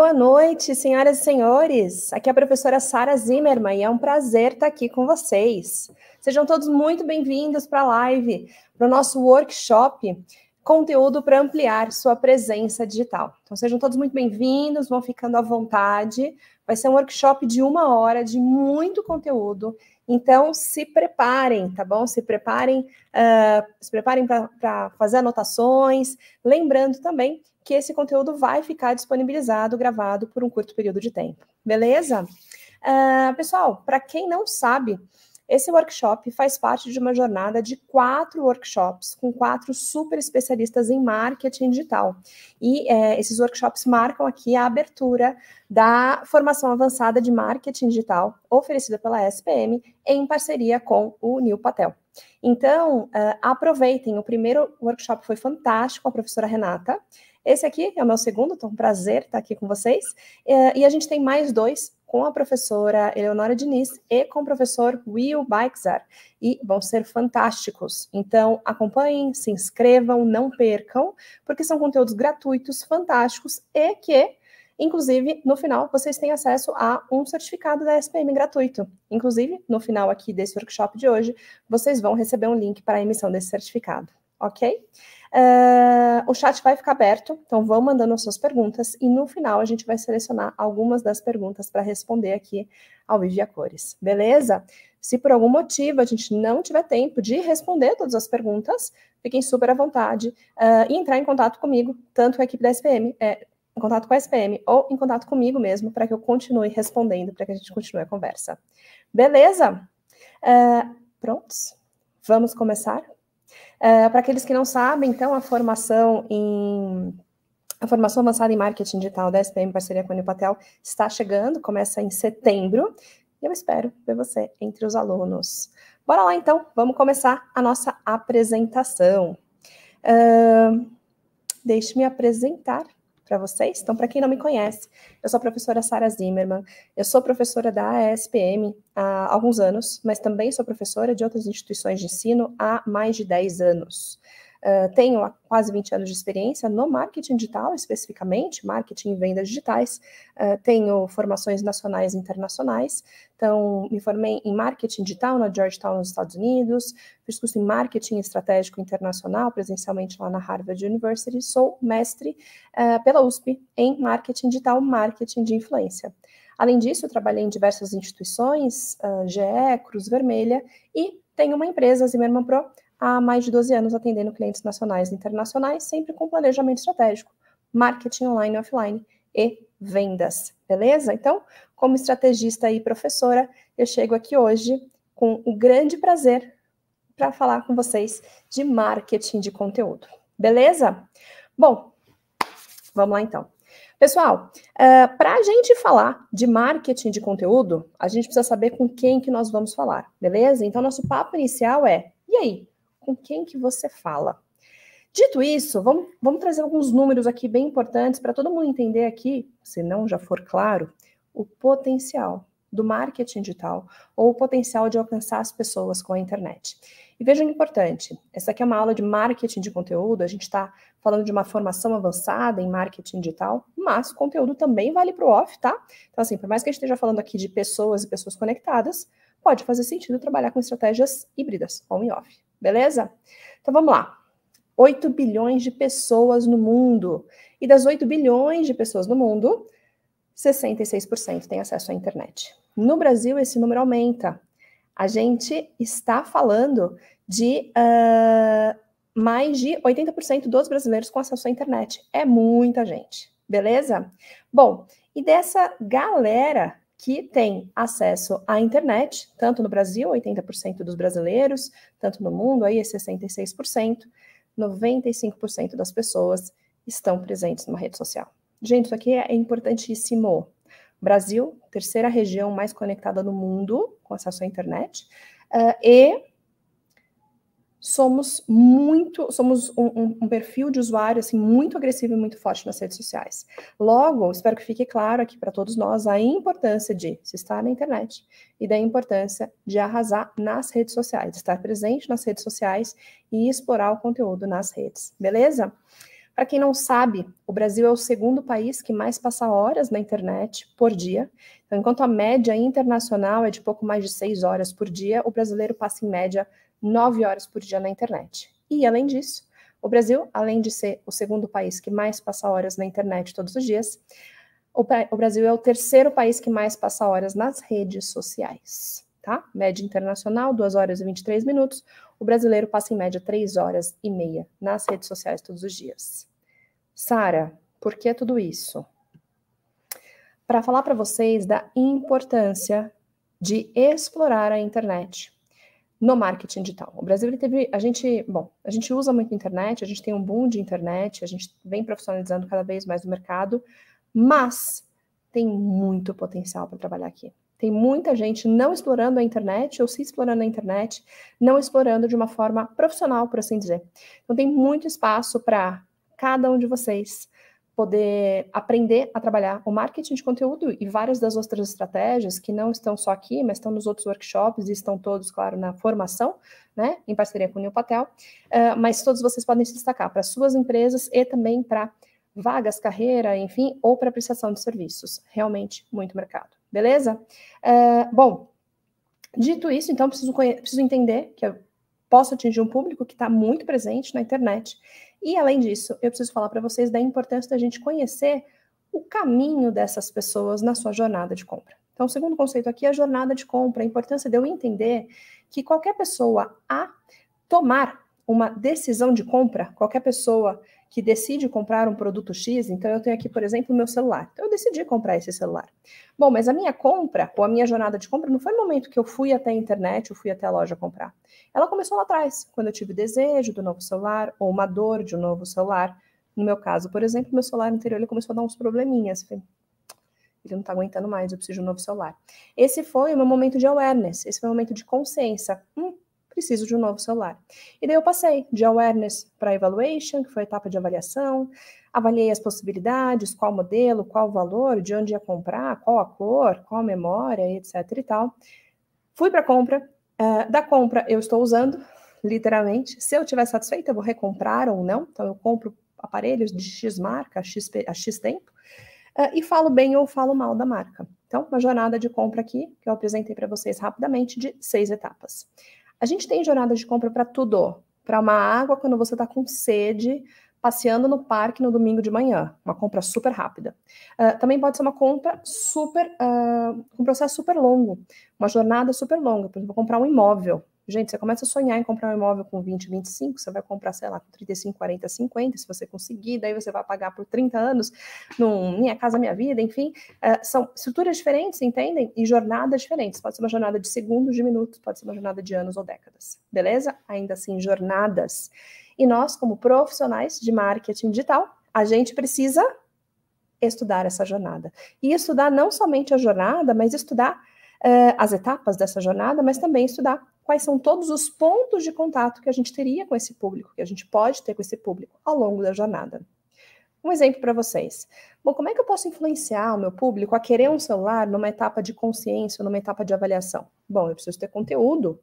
boa noite, senhoras e senhores. Aqui é a professora Sara Zimmermann e é um prazer estar aqui com vocês. Sejam todos muito bem-vindos para a live, para o nosso workshop conteúdo para ampliar sua presença digital. Então, sejam todos muito bem-vindos, vão ficando à vontade. Vai ser um workshop de uma hora de muito conteúdo. Então, se preparem, tá bom? Se preparem Uh, se preparem para fazer anotações. Lembrando também que esse conteúdo vai ficar disponibilizado, gravado por um curto período de tempo. Beleza? Uh, pessoal, para quem não sabe, esse workshop faz parte de uma jornada de quatro workshops com quatro super especialistas em marketing digital. E é, esses workshops marcam aqui a abertura da formação avançada de marketing digital oferecida pela SPM em parceria com o Nil Patel. Então, uh, aproveitem. O primeiro workshop foi fantástico com a professora Renata. Esse aqui é o meu segundo, então prazer estar aqui com vocês. É, e a gente tem mais dois com a professora Eleonora Diniz e com o professor Will Baixar E vão ser fantásticos. Então, acompanhem, se inscrevam, não percam, porque são conteúdos gratuitos, fantásticos e que Inclusive, no final, vocês têm acesso a um certificado da SPM gratuito. Inclusive, no final aqui desse workshop de hoje, vocês vão receber um link para a emissão desse certificado, ok? Uh, o chat vai ficar aberto, então vão mandando as suas perguntas e no final a gente vai selecionar algumas das perguntas para responder aqui ao Vivi a Cores, beleza? Se por algum motivo a gente não tiver tempo de responder todas as perguntas, fiquem super à vontade uh, e entrar em contato comigo, tanto com a equipe da SPM, é, em contato com a SPM ou em contato comigo mesmo, para que eu continue respondendo, para que a gente continue a conversa. Beleza? Uh, prontos? Vamos começar? Eh, Para aqueles que não sabem, então, a formação em a formação avançada em marketing digital da SPM, parceria com a Unipatel, está chegando, começa em setembro, e eu espero ver você entre os alunos. Bora lá, então, vamos começar a nossa apresentação. Uh, Deixe-me apresentar para vocês. Então, para quem não me conhece, eu sou a professora Sara Zimmerman, eu sou professora da ESPM há alguns anos, mas também sou professora de outras instituições de ensino há mais de 10 anos. Ah, tenho quase 20 anos de experiência no marketing digital, especificamente, marketing e vendas digitais, uh, tenho formações nacionais e internacionais, então me formei em marketing digital na Georgetown, nos Estados Unidos, fiz curso em marketing estratégico internacional, presencialmente lá na Harvard University, sou mestre uh, pela USP em marketing digital, marketing de influência. Além disso, trabalhei em diversas instituições, uh, GE, Cruz Vermelha, e tenho uma empresa, Zimmerman Pro, há mais de 12 anos atendendo clientes nacionais e internacionais, sempre com planejamento estratégico, marketing online e offline e vendas, beleza? Então, como estrategista e professora, eu chego aqui hoje com o grande prazer para falar com vocês de marketing de conteúdo, beleza? Bom, vamos lá então. Pessoal, uh, eh, para a gente falar de marketing de conteúdo, a gente precisa saber com quem que nós vamos falar, beleza? Então, nosso papo inicial é, e aí, com quem que você fala. Dito isso, vamos, vamos trazer alguns números aqui bem importantes para todo mundo entender aqui, se não já for claro, o potencial do marketing digital ou o potencial de alcançar as pessoas com a internet. E vejam o importante, essa aqui é uma aula de marketing de conteúdo, a gente está falando de uma formação avançada em marketing digital, mas o conteúdo também vale para o off, tá? Então, assim, por mais que a gente esteja falando aqui de pessoas e pessoas conectadas, pode fazer sentido trabalhar com estratégias híbridas, on e off beleza? Então vamos lá. 8 bilhões de pessoas no mundo. E das 8 bilhões de pessoas no mundo, 66% tem acesso à internet. No Brasil, esse número aumenta. A gente está falando de uh, mais de 80% dos brasileiros com acesso à internet. É muita gente, beleza? Bom, e dessa galera que tem acesso à internet, tanto no Brasil, 80% dos brasileiros, tanto no mundo, aí é 66%, 95% das pessoas estão presentes numa rede social. Gente, isso aqui é importantíssimo. Brasil, terceira região mais conectada no mundo com acesso à internet, uh, e somos muito, somos um, um, perfil de usuário assim muito agressivo e muito forte nas redes sociais. Logo, espero que fique claro aqui para todos nós a importância de se estar na internet e da importância de arrasar nas redes sociais, estar presente nas redes sociais e explorar o conteúdo nas redes, beleza? Para quem não sabe, o Brasil é o segundo país que mais passa horas na internet por dia. Então, enquanto a média internacional é de pouco mais de seis horas por dia, o brasileiro passa em média 9 horas por dia na internet. E, além disso, o Brasil, além de ser o segundo país que mais passa horas na internet todos os dias, o, o Brasil é o terceiro país que mais passa horas nas redes sociais. Tá? Média internacional, 2 horas e 23 minutos. O brasileiro passa em média 3 horas e meia nas redes sociais todos os dias. Sara, por que tudo isso? Para falar para vocês da importância de explorar a internet no marketing digital. O Brasil ele teve, a gente, bom, a gente usa muito a internet, a gente tem um boom de internet, a gente vem profissionalizando cada vez mais o mercado, mas tem muito potencial para trabalhar aqui. Tem muita gente não explorando a internet ou se explorando a internet, não explorando de uma forma profissional, por assim dizer. Então tem muito espaço para cada um de vocês poder aprender a trabalhar o marketing de conteúdo e várias das outras estratégias que não estão só aqui, mas estão nos outros workshops e estão todos, claro, na formação, né, em parceria com o Neil Patel, uh, mas todos vocês podem se destacar para suas empresas e também para vagas, carreira, enfim, ou para prestação de serviços. Realmente, muito mercado. Beleza? Uh, bom, dito isso, então, preciso, preciso entender que eu posso atingir um público que está muito presente na internet e além disso, eu preciso falar para vocês da importância da gente conhecer o caminho dessas pessoas na sua jornada de compra. Então, o segundo conceito aqui é a jornada de compra, a importância de eu entender que qualquer pessoa a tomar uma decisão de compra, qualquer pessoa que decide comprar um produto X, então eu tenho aqui, por exemplo, o meu celular. Então eu decidi comprar esse celular. Bom, mas a minha compra, ou a minha jornada de compra, não foi no momento que eu fui até a internet ou fui até a loja comprar. Ela começou lá atrás, quando eu tive desejo do novo celular ou uma dor de um novo celular. No meu caso, por exemplo, meu celular anterior ele começou a dar uns probleminhas. Falei, ele não está aguentando mais, eu preciso de um novo celular. Esse foi o meu momento de awareness, esse foi o momento de consciência. Hum, preciso de um novo celular. E daí eu passei de awareness para evaluation, que foi a etapa de avaliação, avaliei as possibilidades, qual modelo, qual valor, de onde ia comprar, qual a cor, qual a memória, etc e tal. Fui para compra, uh, da compra eu estou usando, literalmente. Se eu estiver satisfeita, eu vou recomprar ou não, então eu compro aparelhos de X marca, a X, a X tempo, uh, e falo bem ou falo mal da marca. Então, uma jornada de compra aqui que eu apresentei para vocês rapidamente de seis etapas. A gente tem jornada de compra para tudo, para uma água quando você está com sede, passeando no parque no domingo de manhã, uma compra super rápida. Uh, também pode ser uma compra super, uh, ah, um processo super longo, uma jornada super longa, por exemplo, comprar um imóvel, Gente, você começa a sonhar em comprar um imóvel com 20, 25, você vai comprar, sei lá, com 35, 40, 50, se você conseguir, daí você vai pagar por 30 anos num Minha Casa Minha Vida, enfim. Uh, são estruturas diferentes, entendem? E jornadas diferentes. Pode ser uma jornada de segundos, de minutos, pode ser uma jornada de anos ou décadas, beleza? Ainda assim, jornadas. E nós, como profissionais de marketing digital, a gente precisa estudar essa jornada. E estudar não somente a jornada, mas estudar é, as etapas dessa jornada, mas também estudar quais são todos os pontos de contato que a gente teria com esse público, que a gente pode ter com esse público ao longo da jornada. Um exemplo para vocês. Bom, como é que eu posso influenciar o meu público a querer um celular numa etapa de consciência, numa etapa de avaliação? Bom, eu preciso ter conteúdo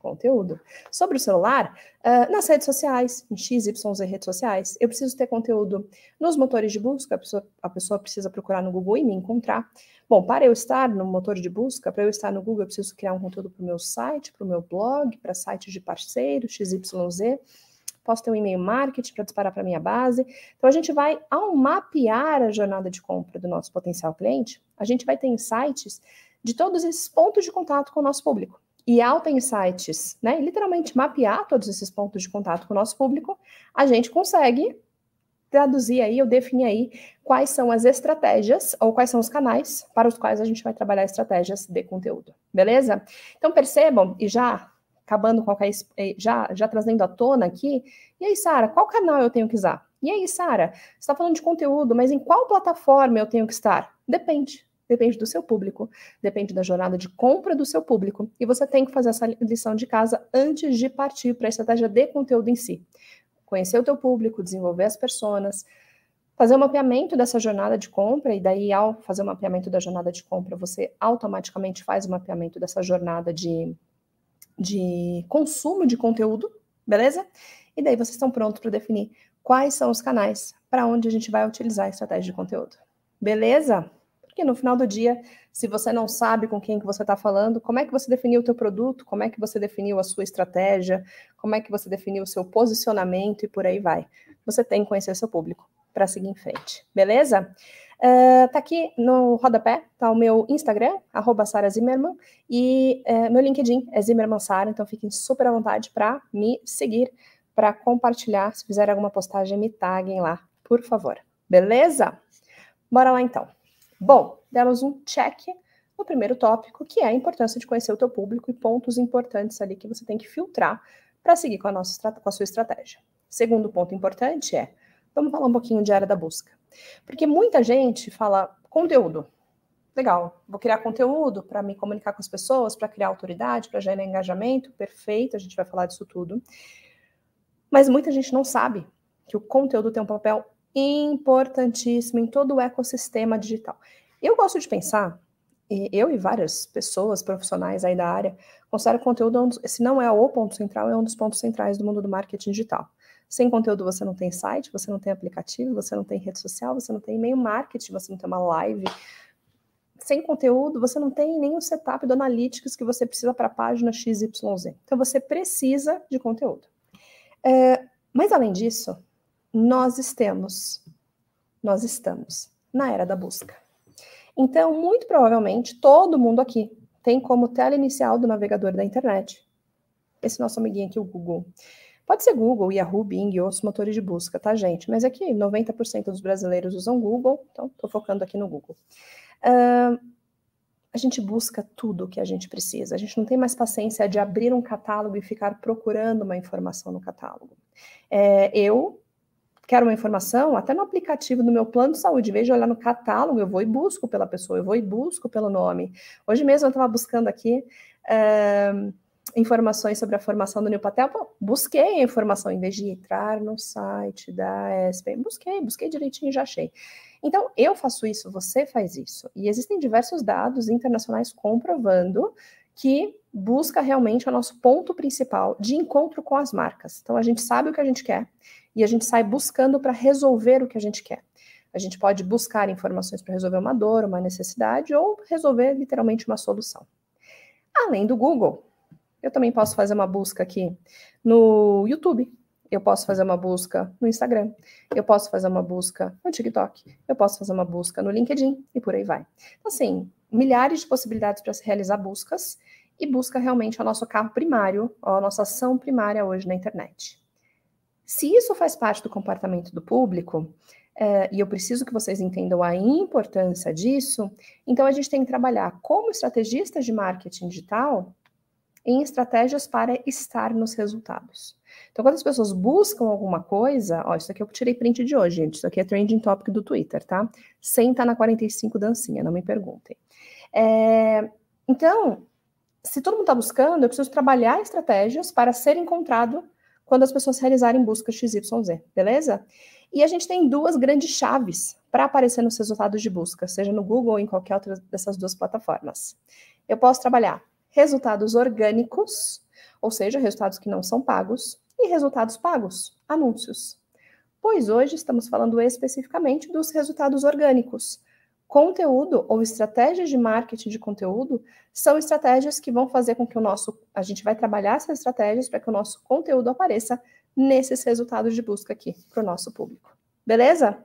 conteúdo. Sobre o celular, uh, nas redes sociais, em XYZ redes sociais, eu preciso ter conteúdo nos motores de busca, a pessoa, a pessoa precisa procurar no Google e me encontrar. Bom, para eu estar no motor de busca, para eu estar no Google, eu preciso criar um conteúdo para o meu site, para o meu blog, para sites de parceiros, XYZ. Posso ter um e-mail marketing para disparar para minha base. Então, a gente vai, ao mapear a jornada de compra do nosso potencial cliente, a gente vai ter insights de todos esses pontos de contato com o nosso público e Alta Insights, né, literalmente mapear todos esses pontos de contato com o nosso público, a gente consegue traduzir aí, eu definir aí quais são as estratégias ou quais são os canais para os quais a gente vai trabalhar estratégias de conteúdo, beleza? Então percebam e já acabando com qualquer já já trazendo à tona aqui. E aí, Sara, qual canal eu tenho que usar? E aí, Sara, está falando de conteúdo, mas em qual plataforma eu tenho que estar? Depende depende do seu público, depende da jornada de compra do seu público, e você tem que fazer essa lição de casa antes de partir para a estratégia de conteúdo em si. Conhecer o teu público, desenvolver as pessoas, fazer o um mapeamento dessa jornada de compra, e daí, ao fazer o um mapeamento da jornada de compra, você automaticamente faz o um mapeamento dessa jornada de, de consumo de conteúdo, beleza? E daí vocês estão prontos para definir quais são os canais para onde a gente vai utilizar a estratégia de conteúdo. Beleza? E no final do dia, se você não sabe com quem que você está falando, como é que você definiu o teu produto, como é que você definiu a sua estratégia, como é que você definiu o seu posicionamento e por aí vai. Você tem que conhecer seu público para seguir em frente, beleza? Uh, tá aqui no rodapé, tá o meu Instagram, arroba Sara Zimmerman, e uh, meu LinkedIn é Zimmerman Sara, então fiquem super à vontade para me seguir, para compartilhar, se fizer alguma postagem, me taguem lá, por favor. Beleza? Bora lá então. Bom, demos um check no primeiro tópico, que é a importância de conhecer o teu público e pontos importantes ali que você tem que filtrar para seguir com a, nossa, com a sua estratégia. Segundo ponto importante é, vamos falar um pouquinho de área da busca. Porque muita gente fala conteúdo. Legal, vou criar conteúdo para me comunicar com as pessoas, para criar autoridade, para gerar engajamento, perfeito, a gente vai falar disso tudo. Mas muita gente não sabe que o conteúdo tem um papel importantíssimo em todo o ecossistema digital. Eu gosto de pensar, eu e várias pessoas profissionais aí da área, considero conteúdo, é se não é o ponto central, é um dos pontos centrais do mundo do marketing digital. Sem conteúdo você não tem site, você não tem aplicativo, você não tem rede social, você não tem e-mail marketing, você não tem uma live. Sem conteúdo você não tem nem o setup do Analytics que você precisa para a página XYZ. Então você precisa de conteúdo. É, mas além disso, nós estamos, nós estamos na era da busca. Então, muito provavelmente, todo mundo aqui tem como tela inicial do navegador da internet esse nosso amiguinho aqui, o Google. Pode ser Google, Yahoo, Bing e outros motores de busca, tá, gente? Mas aqui 90% dos brasileiros usam Google, então estou focando aqui no Google. Uh, a gente busca tudo o que a gente precisa. A gente não tem mais paciência de abrir um catálogo e ficar procurando uma informação no catálogo. É, eu quero uma informação, até no aplicativo do meu plano de saúde, vejo olhar no catálogo, eu vou e busco pela pessoa, eu vou e busco pelo nome. Hoje mesmo eu estava buscando aqui eh, informações sobre a formação do Nilpatel, Pô, busquei a informação, em vez de entrar no site da SP, busquei, busquei direitinho e já achei. Então, eu faço isso, você faz isso. E existem diversos dados internacionais comprovando que busca realmente o nosso ponto principal de encontro com as marcas. Então, a gente sabe o que a gente quer, e a gente sai buscando para resolver o que a gente quer. A gente pode buscar informações para resolver uma dor, uma necessidade ou resolver literalmente uma solução. Além do Google, eu também posso fazer uma busca aqui no YouTube, eu posso fazer uma busca no Instagram, eu posso fazer uma busca no TikTok, eu posso fazer uma busca no LinkedIn e por aí vai. Então, assim, milhares de possibilidades para se realizar buscas e busca realmente é o nosso carro primário, a nossa ação primária hoje na internet. Se isso faz parte do comportamento do público, é, e eu preciso que vocês entendam a importância disso, então a gente tem que trabalhar como estrategistas de marketing digital em estratégias para estar nos resultados. Então, quando as pessoas buscam alguma coisa, ó, isso aqui eu tirei print de hoje, gente, isso aqui é trending topic do Twitter, tá? Sem estar na 45 dancinha, não me perguntem. É, então, se todo mundo está buscando, eu preciso trabalhar estratégias para ser encontrado quando as pessoas realizarem busca XYZ, beleza? E a gente tem duas grandes chaves para aparecer nos resultados de busca, seja no Google ou em qualquer outra dessas duas plataformas. Eu posso trabalhar resultados orgânicos, ou seja, resultados que não são pagos, e resultados pagos, anúncios. Pois hoje estamos falando especificamente dos resultados orgânicos, Conteúdo ou estratégias de marketing de conteúdo são estratégias que vão fazer com que o nosso. A gente vai trabalhar essas estratégias para que o nosso conteúdo apareça nesses resultados de busca aqui para o nosso público. Beleza?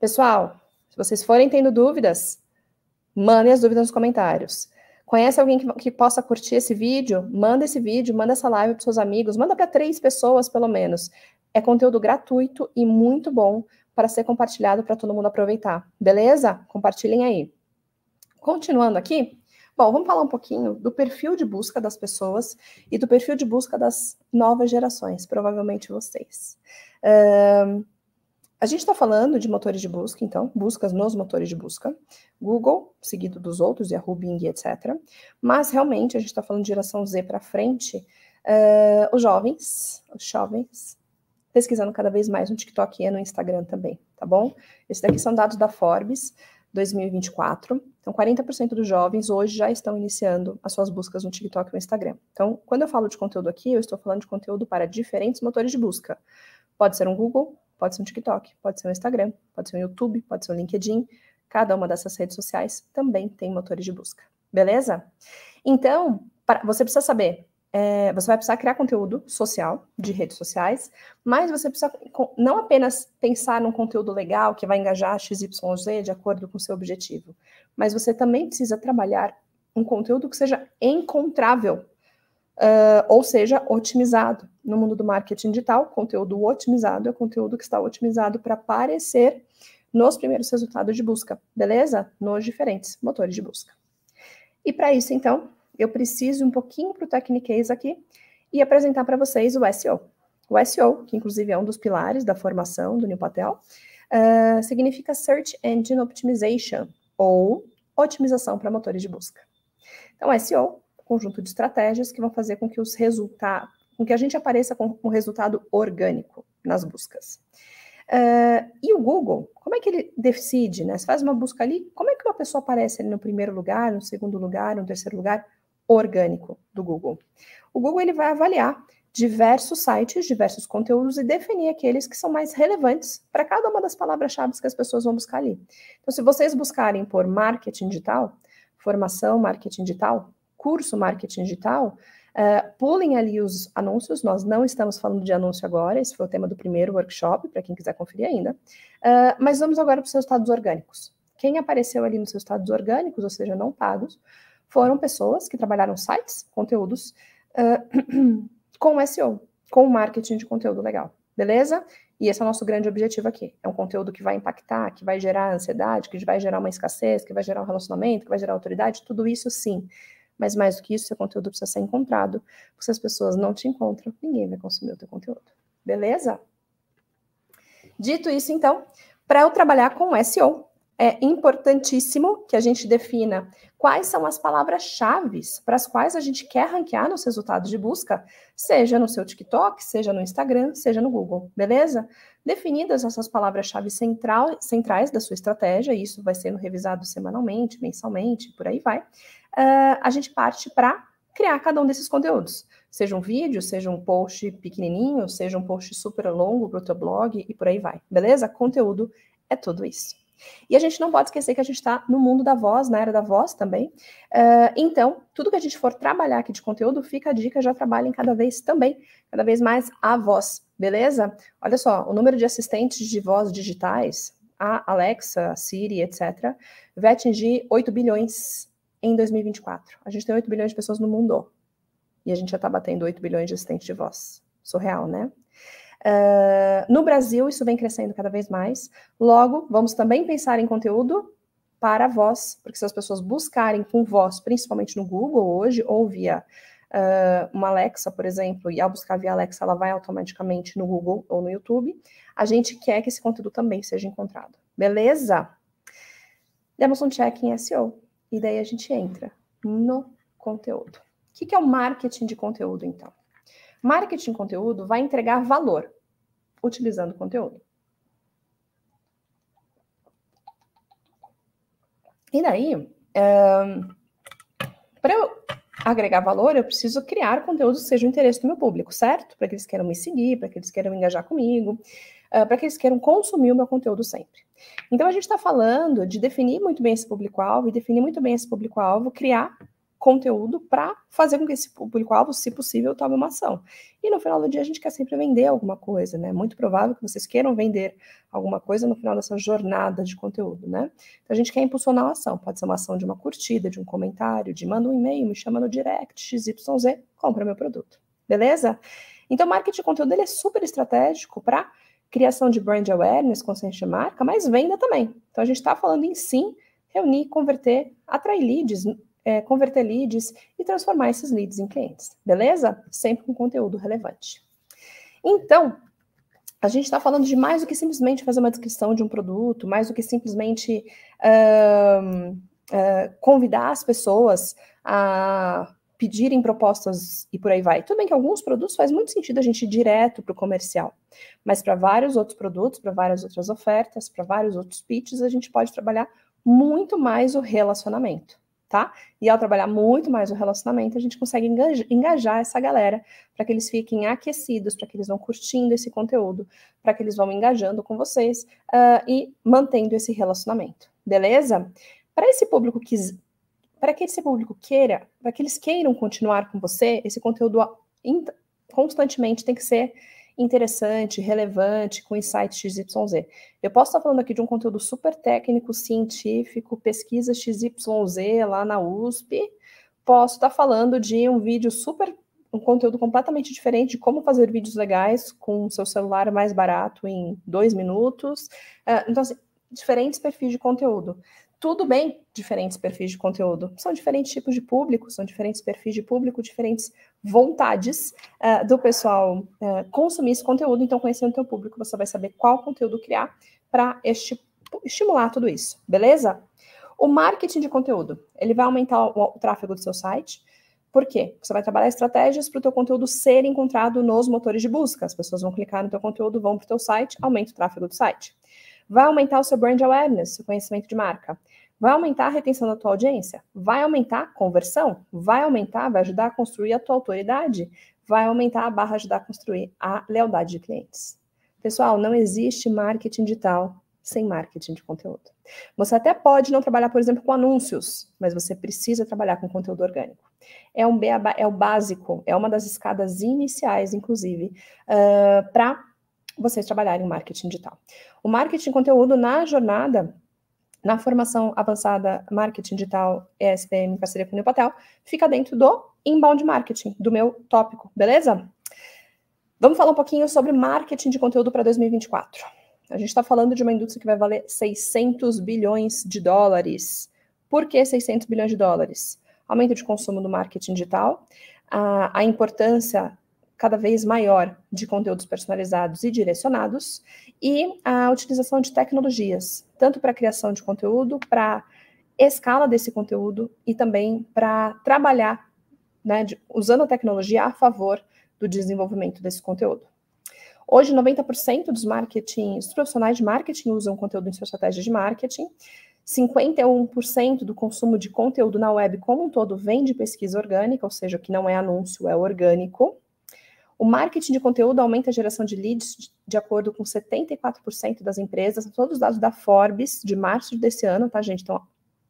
Pessoal, se vocês forem tendo dúvidas, mandem as dúvidas nos comentários. Conhece alguém que, que possa curtir esse vídeo? Manda esse vídeo, manda essa live para seus amigos, manda para três pessoas pelo menos. É conteúdo gratuito e muito bom para ser compartilhado para todo mundo aproveitar. Beleza? Compartilhem aí. Continuando aqui, bom, vamos falar um pouquinho do perfil de busca das pessoas e do perfil de busca das novas gerações, provavelmente vocês. Um, a gente está falando de motores de busca, então, buscas nos motores de busca, Google, seguido dos outros, Yahoo, Bing, etc. Mas realmente a gente está falando de geração Z para frente. Uh, os jovens, os jovens pesquisando cada vez mais no TikTok e no Instagram também, tá bom? Esses daqui são dados da Forbes 2024. Então, 40% dos jovens hoje já estão iniciando as suas buscas no TikTok e no Instagram. Então, quando eu falo de conteúdo aqui, eu estou falando de conteúdo para diferentes motores de busca. Pode ser um Google, pode ser um TikTok, pode ser um Instagram, pode ser um YouTube, pode ser um LinkedIn. Cada uma dessas redes sociais também tem motores de busca. Beleza? Então, pra, você precisa saber é, você vai precisar criar conteúdo social, de redes sociais, mas você precisa não apenas pensar num conteúdo legal que vai engajar XYZ de acordo com o seu objetivo, mas você também precisa trabalhar um conteúdo que seja encontrável, uh, ou seja, otimizado. No mundo do marketing digital, conteúdo otimizado é conteúdo que está otimizado para aparecer nos primeiros resultados de busca, beleza? Nos diferentes motores de busca. E para isso, então, eu preciso um pouquinho para o Techniquez aqui e apresentar para vocês o SEO. O SEO, que inclusive é um dos pilares da formação do New Patel, uh, ah, significa Search Engine Optimization, ou otimização para motores de busca. Então, SEO, conjunto de estratégias que vão fazer com que os resultados, com que a gente apareça com um resultado orgânico nas buscas. Uh, e o Google, como é que ele decide, né? Você faz uma busca ali, como é que uma pessoa aparece ali no primeiro lugar, no segundo lugar, no terceiro lugar? orgânico do Google. O Google ele vai avaliar diversos sites, diversos conteúdos e definir aqueles que são mais relevantes para cada uma das palavras-chave que as pessoas vão buscar ali. Então, se vocês buscarem por marketing digital, formação marketing digital, curso marketing digital, uh, pulem ali os anúncios. Nós não estamos falando de anúncio agora, esse foi o tema do primeiro workshop, para quem quiser conferir ainda. Uh, mas vamos agora para os resultados orgânicos. Quem apareceu ali nos resultados orgânicos, ou seja, não pagos, foram pessoas que trabalharam sites, conteúdos, uh, com SEO, com marketing de conteúdo legal. Beleza? E esse é o nosso grande objetivo aqui. É um conteúdo que vai impactar, que vai gerar ansiedade, que vai gerar uma escassez, que vai gerar um relacionamento, que vai gerar autoridade, tudo isso sim. Mas mais do que isso, seu conteúdo precisa ser encontrado. se as pessoas não te encontram, ninguém vai consumir o teu conteúdo. Beleza? Dito isso, então, para eu trabalhar com SEO, é importantíssimo que a gente defina quais são as palavras-chave para as quais a gente quer ranquear nos resultados de busca, seja no seu TikTok, seja no Instagram, seja no Google, beleza? Definidas essas palavras-chave centrais da sua estratégia, isso vai sendo revisado semanalmente, mensalmente, por aí vai, uh, a gente parte para criar cada um desses conteúdos. Seja um vídeo, seja um post pequenininho, seja um post super longo para o teu blog e por aí vai, beleza? Conteúdo é tudo isso. E a gente não pode esquecer que a gente está no mundo da voz, na era da voz também. Uh, então, tudo que a gente for trabalhar aqui de conteúdo, fica a dica, já trabalhem cada vez também, cada vez mais a voz, beleza? Olha só, o número de assistentes de voz digitais, a Alexa, a Siri, etc., vai atingir 8 bilhões em 2024. A gente tem 8 bilhões de pessoas no mundo. E a gente já está batendo 8 bilhões de assistentes de voz. Surreal, né? Ah, no Brasil, isso vem crescendo cada vez mais. Logo, vamos também pensar em conteúdo para voz, porque se as pessoas buscarem com voz, principalmente no Google hoje, ou via uh, uma Alexa, por exemplo, e ao buscar via Alexa, ela vai automaticamente no Google ou no YouTube, a gente quer que esse conteúdo também seja encontrado. Beleza? Demos um check em SEO e daí a gente entra no conteúdo. O que é o marketing de conteúdo, então? Marketing conteúdo vai entregar valor utilizando conteúdo. E daí, é, para eu agregar valor, eu preciso criar conteúdo que seja o interesse do meu público, certo? Para que eles queiram me seguir, para que eles queiram engajar comigo, ah, para que eles queiram consumir o meu conteúdo sempre. Então a gente está falando de definir muito bem esse público-alvo e definir muito bem esse público-alvo, criar conteúdo para fazer com que esse público-alvo, se possível, tome uma ação. E no final do dia a gente quer sempre vender alguma coisa, né? Muito provável que vocês queiram vender alguma coisa no final dessa jornada de conteúdo, né? Então a gente quer impulsionar uma ação, pode ser uma ação de uma curtida, de um comentário, de manda um e-mail, me chama no direct, XYZ, compra meu produto. Beleza? Então, marketing de conteúdo ele é super estratégico para criação de brand awareness, consciência de marca, mas venda também. Então, a gente está falando em sim reunir, converter, atrair leads é, converter leads e transformar esses leads em clientes, beleza? Sempre com conteúdo relevante. Então, a gente está falando de mais do que simplesmente fazer uma descrição de um produto, mais do que simplesmente uh, uh, convidar as pessoas a pedirem propostas e por aí vai. Tudo bem que alguns produtos faz muito sentido a gente ir direto para o comercial, mas para vários outros produtos, para várias outras ofertas, para vários outros pitches, a gente pode trabalhar muito mais o relacionamento tá? E ao trabalhar muito mais o relacionamento, a gente consegue engajar essa galera para que eles fiquem aquecidos, para que eles vão curtindo esse conteúdo, para que eles vão engajando com vocês uh, e mantendo esse relacionamento, beleza? Para esse público que para que esse público queira, para que eles queiram continuar com você, esse conteúdo constantemente tem que ser interessante, relevante, com insight XYZ. Eu posso estar falando aqui de um conteúdo super técnico, científico, pesquisa XYZ lá na USP, posso estar falando de um vídeo super um conteúdo completamente diferente de como fazer vídeos legais com o seu celular mais barato em dois minutos. Ah, então, assim, diferentes perfis de conteúdo tudo bem diferentes perfis de conteúdo. São diferentes tipos de público, são diferentes perfis de público, diferentes vontades uh, do pessoal uh, consumir esse conteúdo. Então, conhecendo o teu público, você vai saber qual conteúdo criar para esti estimular tudo isso, beleza? O marketing de conteúdo, ele vai aumentar o, o tráfego do seu site. Por quê? Você vai trabalhar estratégias para o teu conteúdo ser encontrado nos motores de busca. As pessoas vão clicar no teu conteúdo, vão para o teu site, aumenta o tráfego do site. Vai aumentar o seu brand awareness, seu conhecimento de marca. Vai aumentar a retenção da tua audiência? Vai aumentar a conversão? Vai aumentar, vai ajudar a construir a tua autoridade? Vai aumentar a barra, ajudar a construir a lealdade de clientes. Pessoal, não existe marketing digital sem marketing de conteúdo. Você até pode não trabalhar, por exemplo, com anúncios, mas você precisa trabalhar com conteúdo orgânico. É um é o básico, é uma das escadas iniciais, inclusive, uh, ah, para vocês trabalharem marketing digital. O marketing conteúdo na jornada na formação avançada Marketing Digital ESPM parceria com o Neupatel, fica dentro do inbound marketing, do meu tópico, beleza? Vamos falar um pouquinho sobre marketing de conteúdo para 2024. A gente está falando de uma indústria que vai valer 600 bilhões de dólares. Por que 600 bilhões de dólares? Aumento de consumo do marketing digital, a, a importância cada vez maior de conteúdos personalizados e direcionados, e a utilização de tecnologias, tanto para criação de conteúdo, para escala desse conteúdo e também para trabalhar, né, de, usando a tecnologia a favor do desenvolvimento desse conteúdo. Hoje, 90% dos, dos profissionais de marketing usam conteúdo em sua estratégia de marketing. 51% do consumo de conteúdo na web como um todo vem de pesquisa orgânica, ou seja, o que não é anúncio é orgânico. O marketing de conteúdo aumenta a geração de leads de acordo com 74% das empresas, todos os dados da Forbes de março desse ano, tá, gente? Então,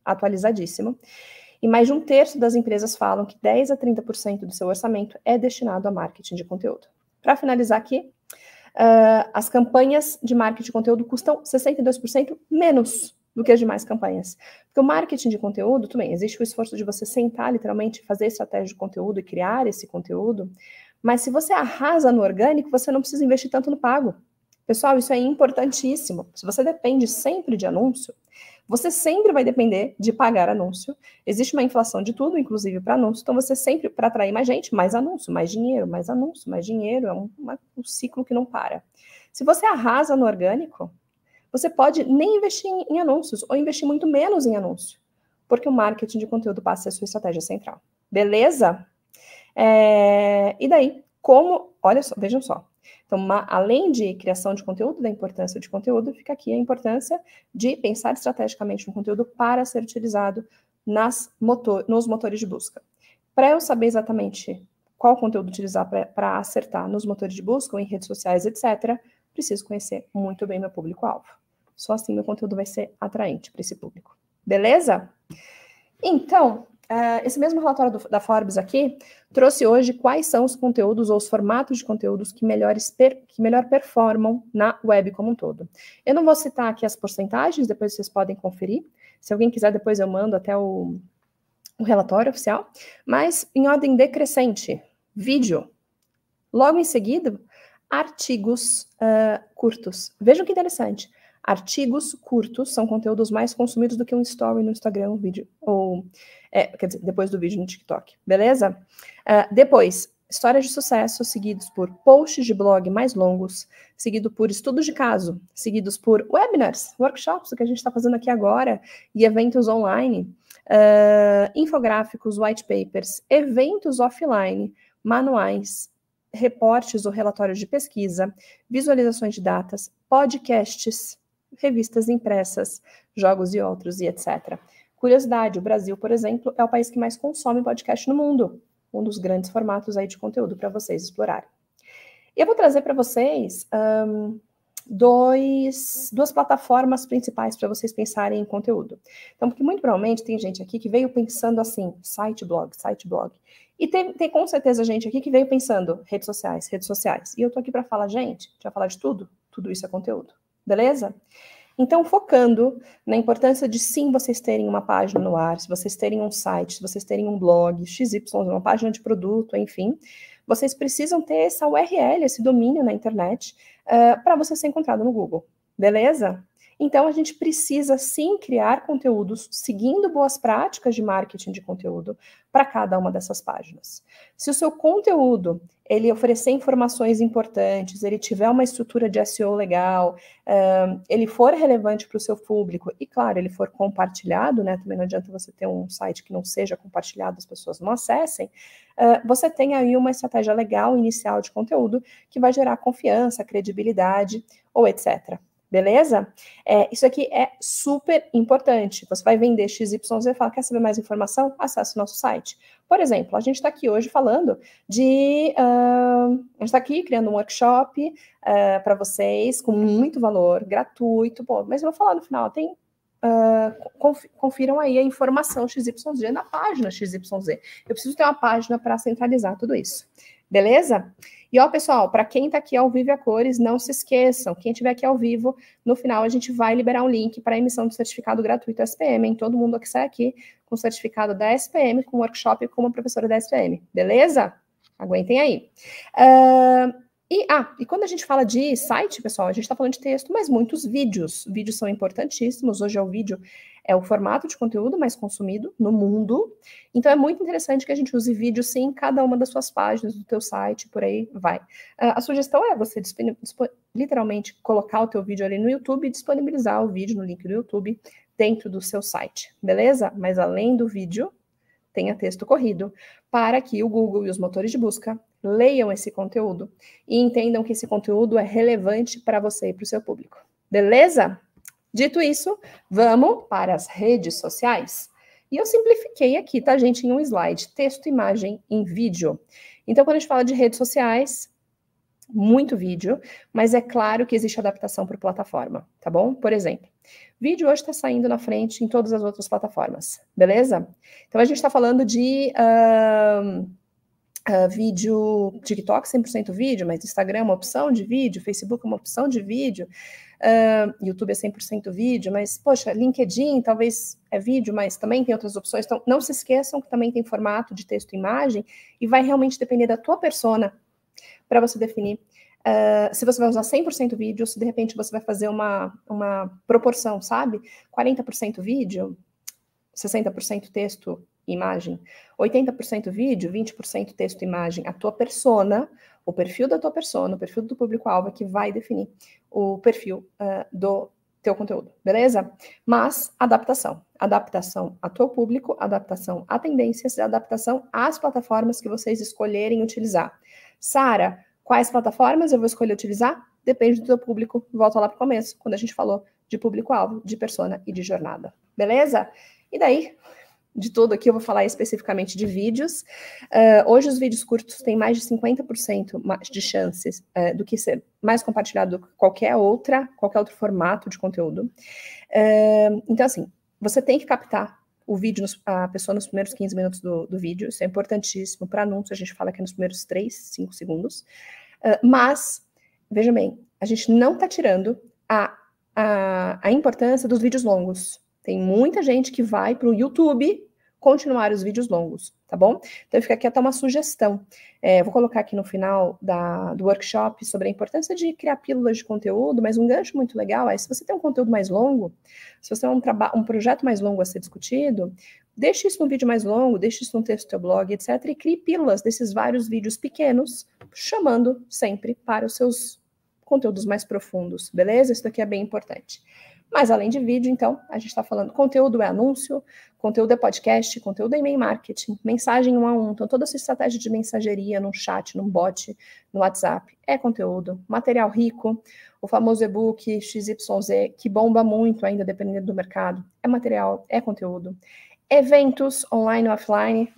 atualizadíssimo. E mais de um terço das empresas falam que 10 a 30% do seu orçamento é destinado a marketing de conteúdo. Para finalizar aqui, uh, as campanhas de marketing de conteúdo custam 62% menos do que as demais campanhas. Porque o marketing de conteúdo, também existe o esforço de você sentar literalmente, fazer estratégia de conteúdo e criar esse conteúdo, mas se você arrasa no orgânico, você não precisa investir tanto no pago. Pessoal, isso é importantíssimo. Se você depende sempre de anúncio, você sempre vai depender de pagar anúncio. Existe uma inflação de tudo, inclusive para anúncio. Então, você sempre, para atrair mais gente, mais anúncio, mais dinheiro, mais anúncio, mais dinheiro. É um, uma, um ciclo que não para. Se você arrasa no orgânico, você pode nem investir em, em anúncios ou investir muito menos em anúncio, porque o marketing de conteúdo passa a ser sua estratégia central. Beleza? É, e daí, como, olha só, vejam só. Então, uma, além de criação de conteúdo, da importância de conteúdo, fica aqui a importância de pensar estrategicamente no conteúdo para ser utilizado nas motor, nos motores de busca. Para eu saber exatamente qual conteúdo utilizar para acertar nos motores de busca, em redes sociais, etc., preciso conhecer muito bem meu público-alvo. Só assim meu conteúdo vai ser atraente para esse público. Beleza? Então, Uh, esse mesmo relatório do, da Forbes aqui trouxe hoje quais são os conteúdos ou os formatos de conteúdos que, melhores per, que melhor performam na web como um todo. Eu não vou citar aqui as porcentagens, depois vocês podem conferir. Se alguém quiser, depois eu mando até o, o relatório oficial. Mas em ordem decrescente: vídeo. Logo em seguida, artigos uh, curtos. Vejam que interessante. Artigos curtos são conteúdos mais consumidos do que um story no Instagram, um vídeo, ou é, quer dizer, depois do vídeo no TikTok, beleza? Uh, depois, histórias de sucesso seguidos por posts de blog mais longos, seguido por estudos de caso, seguidos por webinars, workshops, o que a gente está fazendo aqui agora, e eventos online, uh, infográficos, white papers, eventos offline, manuais, reportes ou relatórios de pesquisa, visualizações de datas, podcasts, revistas impressas, jogos e outros e etc. Curiosidade: o Brasil, por exemplo, é o país que mais consome podcast no mundo. Um dos grandes formatos aí de conteúdo para vocês explorarem. eu vou trazer para vocês um, dois, duas plataformas principais para vocês pensarem em conteúdo. Então, porque muito provavelmente tem gente aqui que veio pensando assim, site, blog, site, blog. E tem, tem com certeza gente aqui que veio pensando redes sociais, redes sociais. E eu estou aqui para falar, gente, já falar de tudo? Tudo isso é conteúdo beleza? Então, focando na importância de sim vocês terem uma página no ar, se vocês terem um site, se vocês terem um blog, XY, uma página de produto, enfim, vocês precisam ter essa URL, esse domínio na internet, uh, eh, para você ser encontrado no Google, beleza? Então, a gente precisa sim criar conteúdos seguindo boas práticas de marketing de conteúdo para cada uma dessas páginas. Se o seu conteúdo ele oferecer informações importantes, ele tiver uma estrutura de SEO legal, um, ele for relevante para o seu público e, claro, ele for compartilhado, né? Também não adianta você ter um site que não seja compartilhado, as pessoas não acessem. Uh, você tem aí uma estratégia legal inicial de conteúdo que vai gerar confiança, credibilidade ou etc beleza? É, isso aqui é super importante. Você vai vender XYZ e fala, quer saber mais informação? Acesse o nosso site. Por exemplo, a gente está aqui hoje falando de. Uh, a gente está aqui criando um workshop uh, eh, para vocês com muito valor, gratuito. Bom, mas eu vou falar no final, tem Uh, confiram aí a informação XYZ na página XYZ. Eu preciso ter uma página para centralizar tudo isso. Beleza? E ó, pessoal, para quem está aqui ao vivo a cores, não se esqueçam. Quem estiver aqui ao vivo, no final a gente vai liberar um link para emissão do certificado gratuito SPM, Em Todo mundo que sai aqui com certificado da SPM, com workshop com uma professora da SPM, beleza? Aguentem aí. Uh, e, ah, e quando a gente fala de site, pessoal, a gente está falando de texto, mas muitos vídeos. Vídeos são importantíssimos. Hoje é o vídeo é o formato de conteúdo mais consumido no mundo. Então é muito interessante que a gente use vídeo sim em cada uma das suas páginas, do teu site, por aí vai. Ah, a sugestão é você literalmente colocar o teu vídeo ali no YouTube e disponibilizar o vídeo no link do YouTube dentro do seu site, beleza? Mas além do vídeo, tenha texto corrido, para que o Google e os motores de busca leiam esse conteúdo e entendam que esse conteúdo é relevante para você e para o seu público. Beleza? Dito isso, vamos para as redes sociais. E eu simplifiquei aqui, tá, gente, em um slide: texto, imagem em vídeo. Então, quando a gente fala de redes sociais, muito vídeo, mas é claro que existe adaptação por plataforma, tá bom? Por exemplo, vídeo hoje está saindo na frente em todas as outras plataformas, beleza? Então a gente está falando de uh, uh, vídeo TikTok 100% vídeo, mas Instagram é uma opção de vídeo, Facebook é uma opção de vídeo, Uh, YouTube é 100% vídeo, mas, poxa, LinkedIn talvez é vídeo, mas também tem outras opções. Então, não se esqueçam que também tem formato de texto e imagem e vai realmente depender da tua persona para você definir Uh, se você vai usar 100% vídeo, se de repente você vai fazer uma, uma proporção, sabe? 40% vídeo, 60% texto, imagem, 80% vídeo, 20% texto, imagem. A tua persona, o perfil da tua persona, o perfil do público-alvo é que vai definir o perfil uh, do teu conteúdo, beleza? Mas adaptação. Adaptação a teu público, adaptação a tendências, adaptação às plataformas que vocês escolherem utilizar. Sara, quais plataformas eu vou escolher utilizar? Depende do teu público. Volta lá para o começo, quando a gente falou de público-alvo, de persona e de jornada. Beleza? E daí, de tudo aqui, eu vou falar especificamente de vídeos. Uh, hoje, os vídeos curtos têm mais de 50% de chances uh, do que ser mais compartilhado do que qualquer, outra, qualquer outro formato de conteúdo. Uh, então, assim, você tem que captar o vídeo, nos, a pessoa nos primeiros 15 minutos do, do vídeo, isso é importantíssimo. Para anúncio, a gente fala que é nos primeiros 3, 5 segundos. mas, veja bem, a gente não está tirando a, a, a importância dos vídeos longos. Tem muita gente que vai para o YouTube continuar os vídeos longos, tá bom? Então fica aqui até uma sugestão. É, vou colocar aqui no final da, do workshop sobre a importância de criar pílulas de conteúdo, mas um gancho muito legal é se você tem um conteúdo mais longo, se você tem um, um projeto mais longo a ser discutido, deixe isso num vídeo mais longo, deixe isso num texto do seu blog, etc. E crie pílulas desses vários vídeos pequenos, chamando sempre para os seus conteúdos mais profundos, beleza? Isso daqui é bem importante. Mas além de vídeo, então, a gente está falando conteúdo é anúncio, conteúdo é podcast, conteúdo é e-mail marketing, mensagem um a um. Então, toda essa estratégia de mensageria num chat, num bot, no WhatsApp, é conteúdo. Material rico, o famoso e-book XYZ, que bomba muito ainda, dependendo do mercado, é material, é conteúdo. Eventos online e offline,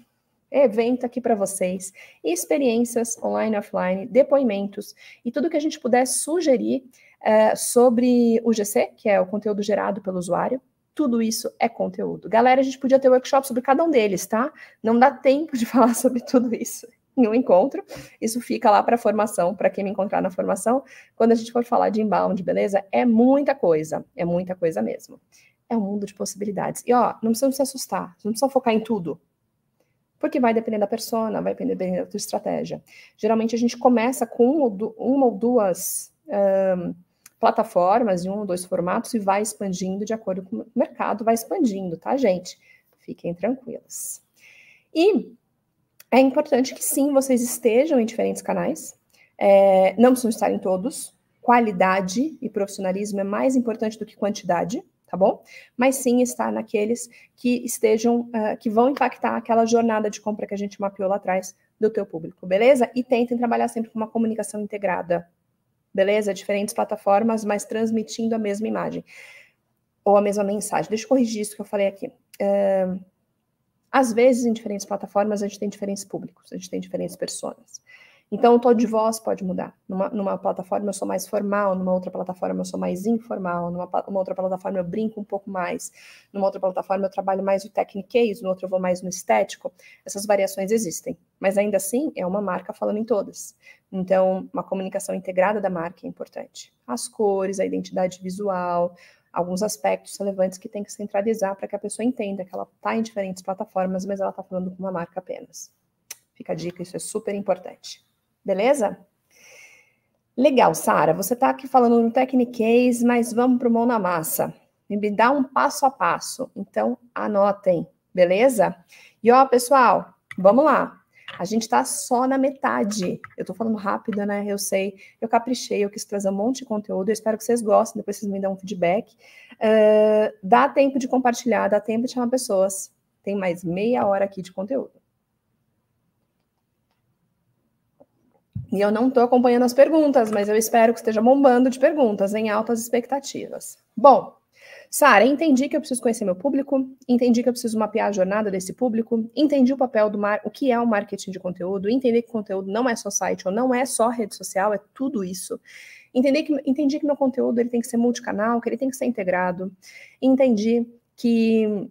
evento aqui para vocês, experiências online, offline, depoimentos e tudo que a gente puder sugerir eh, sobre o GC, que é o conteúdo gerado pelo usuário. Tudo isso é conteúdo. Galera, a gente podia ter workshop sobre cada um deles, tá? Não dá tempo de falar sobre tudo isso em um encontro. Isso fica lá para formação, para quem me encontrar na formação. Quando a gente for falar de inbound, beleza? É muita coisa, é muita coisa mesmo. É um mundo de possibilidades. E ó, não precisam se assustar, não precisam focar em tudo. Porque vai depender da persona, vai depender da tua estratégia. Geralmente a gente começa com uma ou duas um, plataformas, em um ou dois formatos, e vai expandindo de acordo com o mercado, vai expandindo, tá, gente? Fiquem tranquilos. E é importante que sim, vocês estejam em diferentes canais. É, não precisam estar em todos. Qualidade e profissionalismo é mais importante do que quantidade tá bom? Mas sim estar naqueles que estejam, uh, que vão impactar aquela jornada de compra que a gente mapeou lá atrás do teu público, beleza? E tentem trabalhar sempre com uma comunicação integrada, beleza? Diferentes plataformas, mas transmitindo a mesma imagem ou a mesma mensagem. Deixa eu corrigir isso que eu falei aqui. Uh, às vezes, em diferentes plataformas, a gente tem diferentes públicos, a gente tem diferentes pessoas. Então, o tom de voz pode mudar. Numa, numa, plataforma eu sou mais formal, numa outra plataforma eu sou mais informal, numa outra plataforma eu brinco um pouco mais, numa outra plataforma eu trabalho mais o techniquez, no outro eu vou mais no estético. Essas variações existem, mas ainda assim é uma marca falando em todas. Então, uma comunicação integrada da marca é importante. As cores, a identidade visual, alguns aspectos relevantes que tem que centralizar para que a pessoa entenda que ela está em diferentes plataformas, mas ela está falando com uma marca apenas. Fica a dica, isso é super importante. Beleza? Legal, Sara, você está aqui falando no Technicase, mas vamos para o mão na massa. Me dá um passo a passo. Então, anotem, beleza? E ó, pessoal, vamos lá. A gente está só na metade. Eu estou falando rápido, né? Eu sei. Eu caprichei, eu quis trazer um monte de conteúdo. Eu espero que vocês gostem. Depois vocês me dão um feedback. Uh, dá tempo de compartilhar, dá tempo de chamar pessoas. Tem mais meia hora aqui de conteúdo. E eu não estou acompanhando as perguntas, mas eu espero que esteja bombando de perguntas, em altas expectativas. Bom, Sara, entendi que eu preciso conhecer meu público, entendi que eu preciso mapear a jornada desse público, entendi o papel do mar, o que é o marketing de conteúdo, entender que conteúdo não é só site ou não é só rede social, é tudo isso. Entendi que, entendi que meu conteúdo ele tem que ser multicanal, que ele tem que ser integrado. Entendi que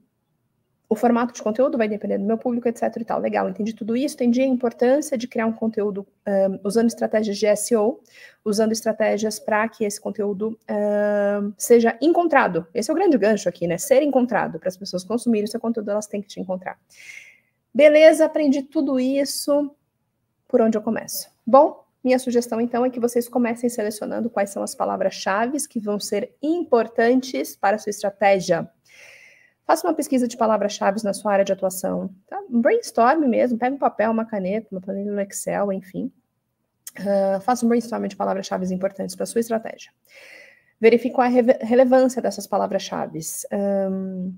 o formato de conteúdo vai depender do meu público, etc e tal. Legal, entendi tudo isso, entendi a importância de criar um conteúdo um, usando estratégias de SEO, usando estratégias para que esse conteúdo um, seja encontrado. Esse é o grande gancho aqui, né? Ser encontrado. Para as pessoas consumirem o seu conteúdo, elas têm que te encontrar. Beleza, aprendi tudo isso. Por onde eu começo? Bom, minha sugestão então é que vocês comecem selecionando quais são as palavras-chave que vão ser importantes para a sua estratégia Faça uma pesquisa de palavras-chave na sua área de atuação. Tá? brainstorm mesmo, pega um papel, uma caneta, uma planilha no Excel, enfim. Uh, faça um brainstorming de palavras-chave importantes para sua estratégia. Verifique é a re relevância dessas palavras-chave. Um,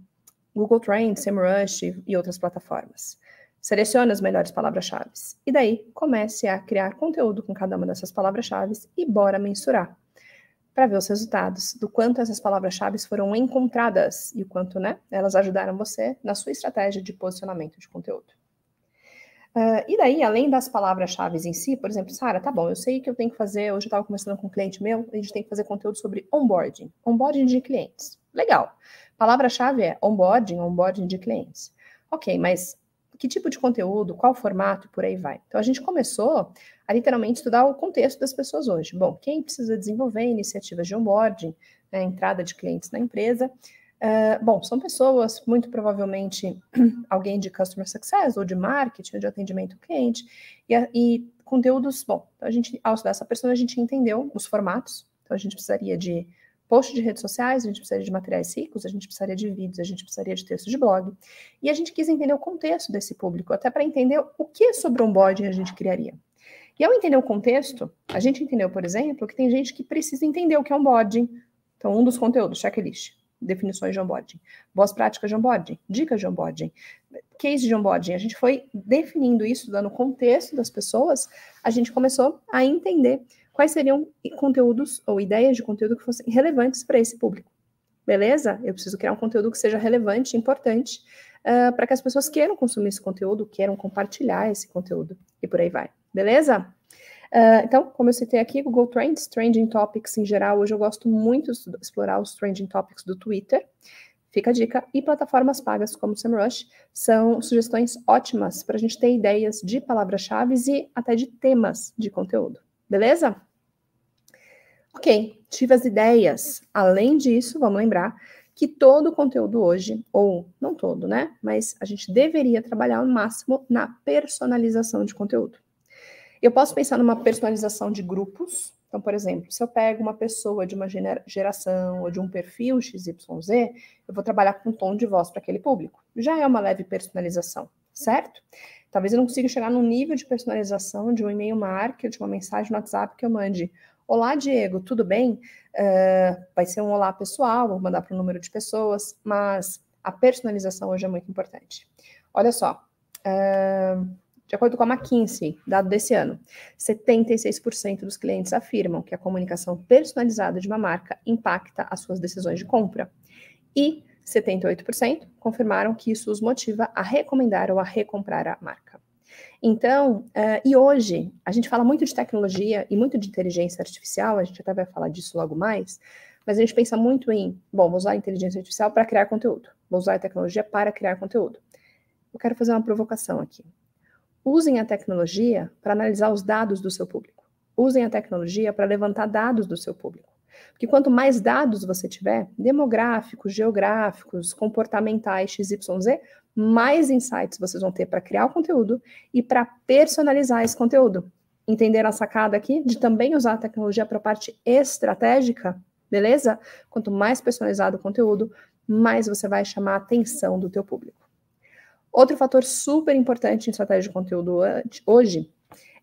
Google Trends, SEMrush e outras plataformas. Selecione as melhores palavras-chave. E daí, comece a criar conteúdo com cada uma dessas palavras-chave e bora mensurar para ver os resultados do quanto essas palavras-chave foram encontradas e o quanto né, elas ajudaram você na sua estratégia de posicionamento de conteúdo. Uh, e daí, além das palavras-chave em si, por exemplo, Sara, tá bom, eu sei que eu tenho que fazer, hoje eu estava conversando com um cliente meu, a gente tem que fazer conteúdo sobre onboarding, onboarding de clientes. Legal. Palavra-chave é onboarding, onboarding de clientes. Ok, mas que tipo de conteúdo, qual formato e por aí vai. Então a gente começou a literalmente estudar o contexto das pessoas hoje. Bom, quem precisa desenvolver iniciativas de onboarding, né, entrada de clientes na empresa, Uh, bom, são pessoas, muito provavelmente alguém de customer success, ou de marketing, ou de atendimento ao cliente, e, e, conteúdos. Bom, a gente, ao estudar essa pessoa, a gente entendeu os formatos, então a gente precisaria de post de redes sociais, a gente precisaria de materiais ricos, a gente precisaria de vídeos, a gente precisaria de texto de blog, e a gente quis entender o contexto desse público, até para entender o que sobre onboarding a gente criaria. E ao entender o contexto, a gente entendeu, por exemplo, que tem gente que precisa entender o que é onboarding. Então, um dos conteúdos, checklist, definições de onboarding, boas práticas de onboarding, dicas de onboarding, case de onboarding. A gente foi definindo isso, dando contexto das pessoas, a gente começou a entender quais seriam conteúdos ou ideias de conteúdo que fossem relevantes para esse público. Beleza? Eu preciso criar um conteúdo que seja relevante, importante, uh, para que as pessoas queiram consumir esse conteúdo, queiram compartilhar esse conteúdo e por aí vai beleza? Uh, então, como eu citei aqui, Google Trends, Trending Topics em geral, hoje eu gosto muito de explorar os Trending Topics do Twitter, fica a dica, e plataformas pagas como SEMrush são sugestões ótimas para a gente ter ideias de palavras-chave e até de temas de conteúdo, beleza? Ok, tive as ideias. Além disso, vamos lembrar que todo o conteúdo hoje, ou não todo, né? Mas a gente deveria trabalhar ao máximo na personalização de conteúdo. Eu posso pensar numa personalização de grupos. Então, por exemplo, se eu pego uma pessoa de uma geração ou de um perfil XYZ, eu vou trabalhar com um tom de voz para aquele público. Já é uma leve personalização, certo? Talvez eu não consiga chegar num nível de personalização de um e-mail marketing, de uma mensagem no WhatsApp que eu mande. Olá, Diego, tudo bem? Uh, vai ser um olá pessoal, vou mandar para o número de pessoas, mas a personalização hoje é muito importante. Olha só. Uh, de acordo com a McKinsey, dado desse ano, 76% dos clientes afirmam que a comunicação personalizada de uma marca impacta as suas decisões de compra. E 78% confirmaram que isso os motiva a recomendar ou a recomprar a marca. Então, uh, e hoje, a gente fala muito de tecnologia e muito de inteligência artificial, a gente até vai falar disso logo mais, mas a gente pensa muito em, bom, vou usar a inteligência artificial para criar conteúdo, vou usar a tecnologia para criar conteúdo. Eu quero fazer uma provocação aqui. Usem a tecnologia para analisar os dados do seu público. Usem a tecnologia para levantar dados do seu público. Porque quanto mais dados você tiver, demográficos, geográficos, comportamentais, XYZ, mais insights vocês vão ter para criar o conteúdo e para personalizar esse conteúdo. Entenderam a sacada aqui de também usar a tecnologia para a parte estratégica? Beleza? Quanto mais personalizado o conteúdo, mais você vai chamar a atenção do teu público. Outro fator super importante em estratégia de conteúdo hoje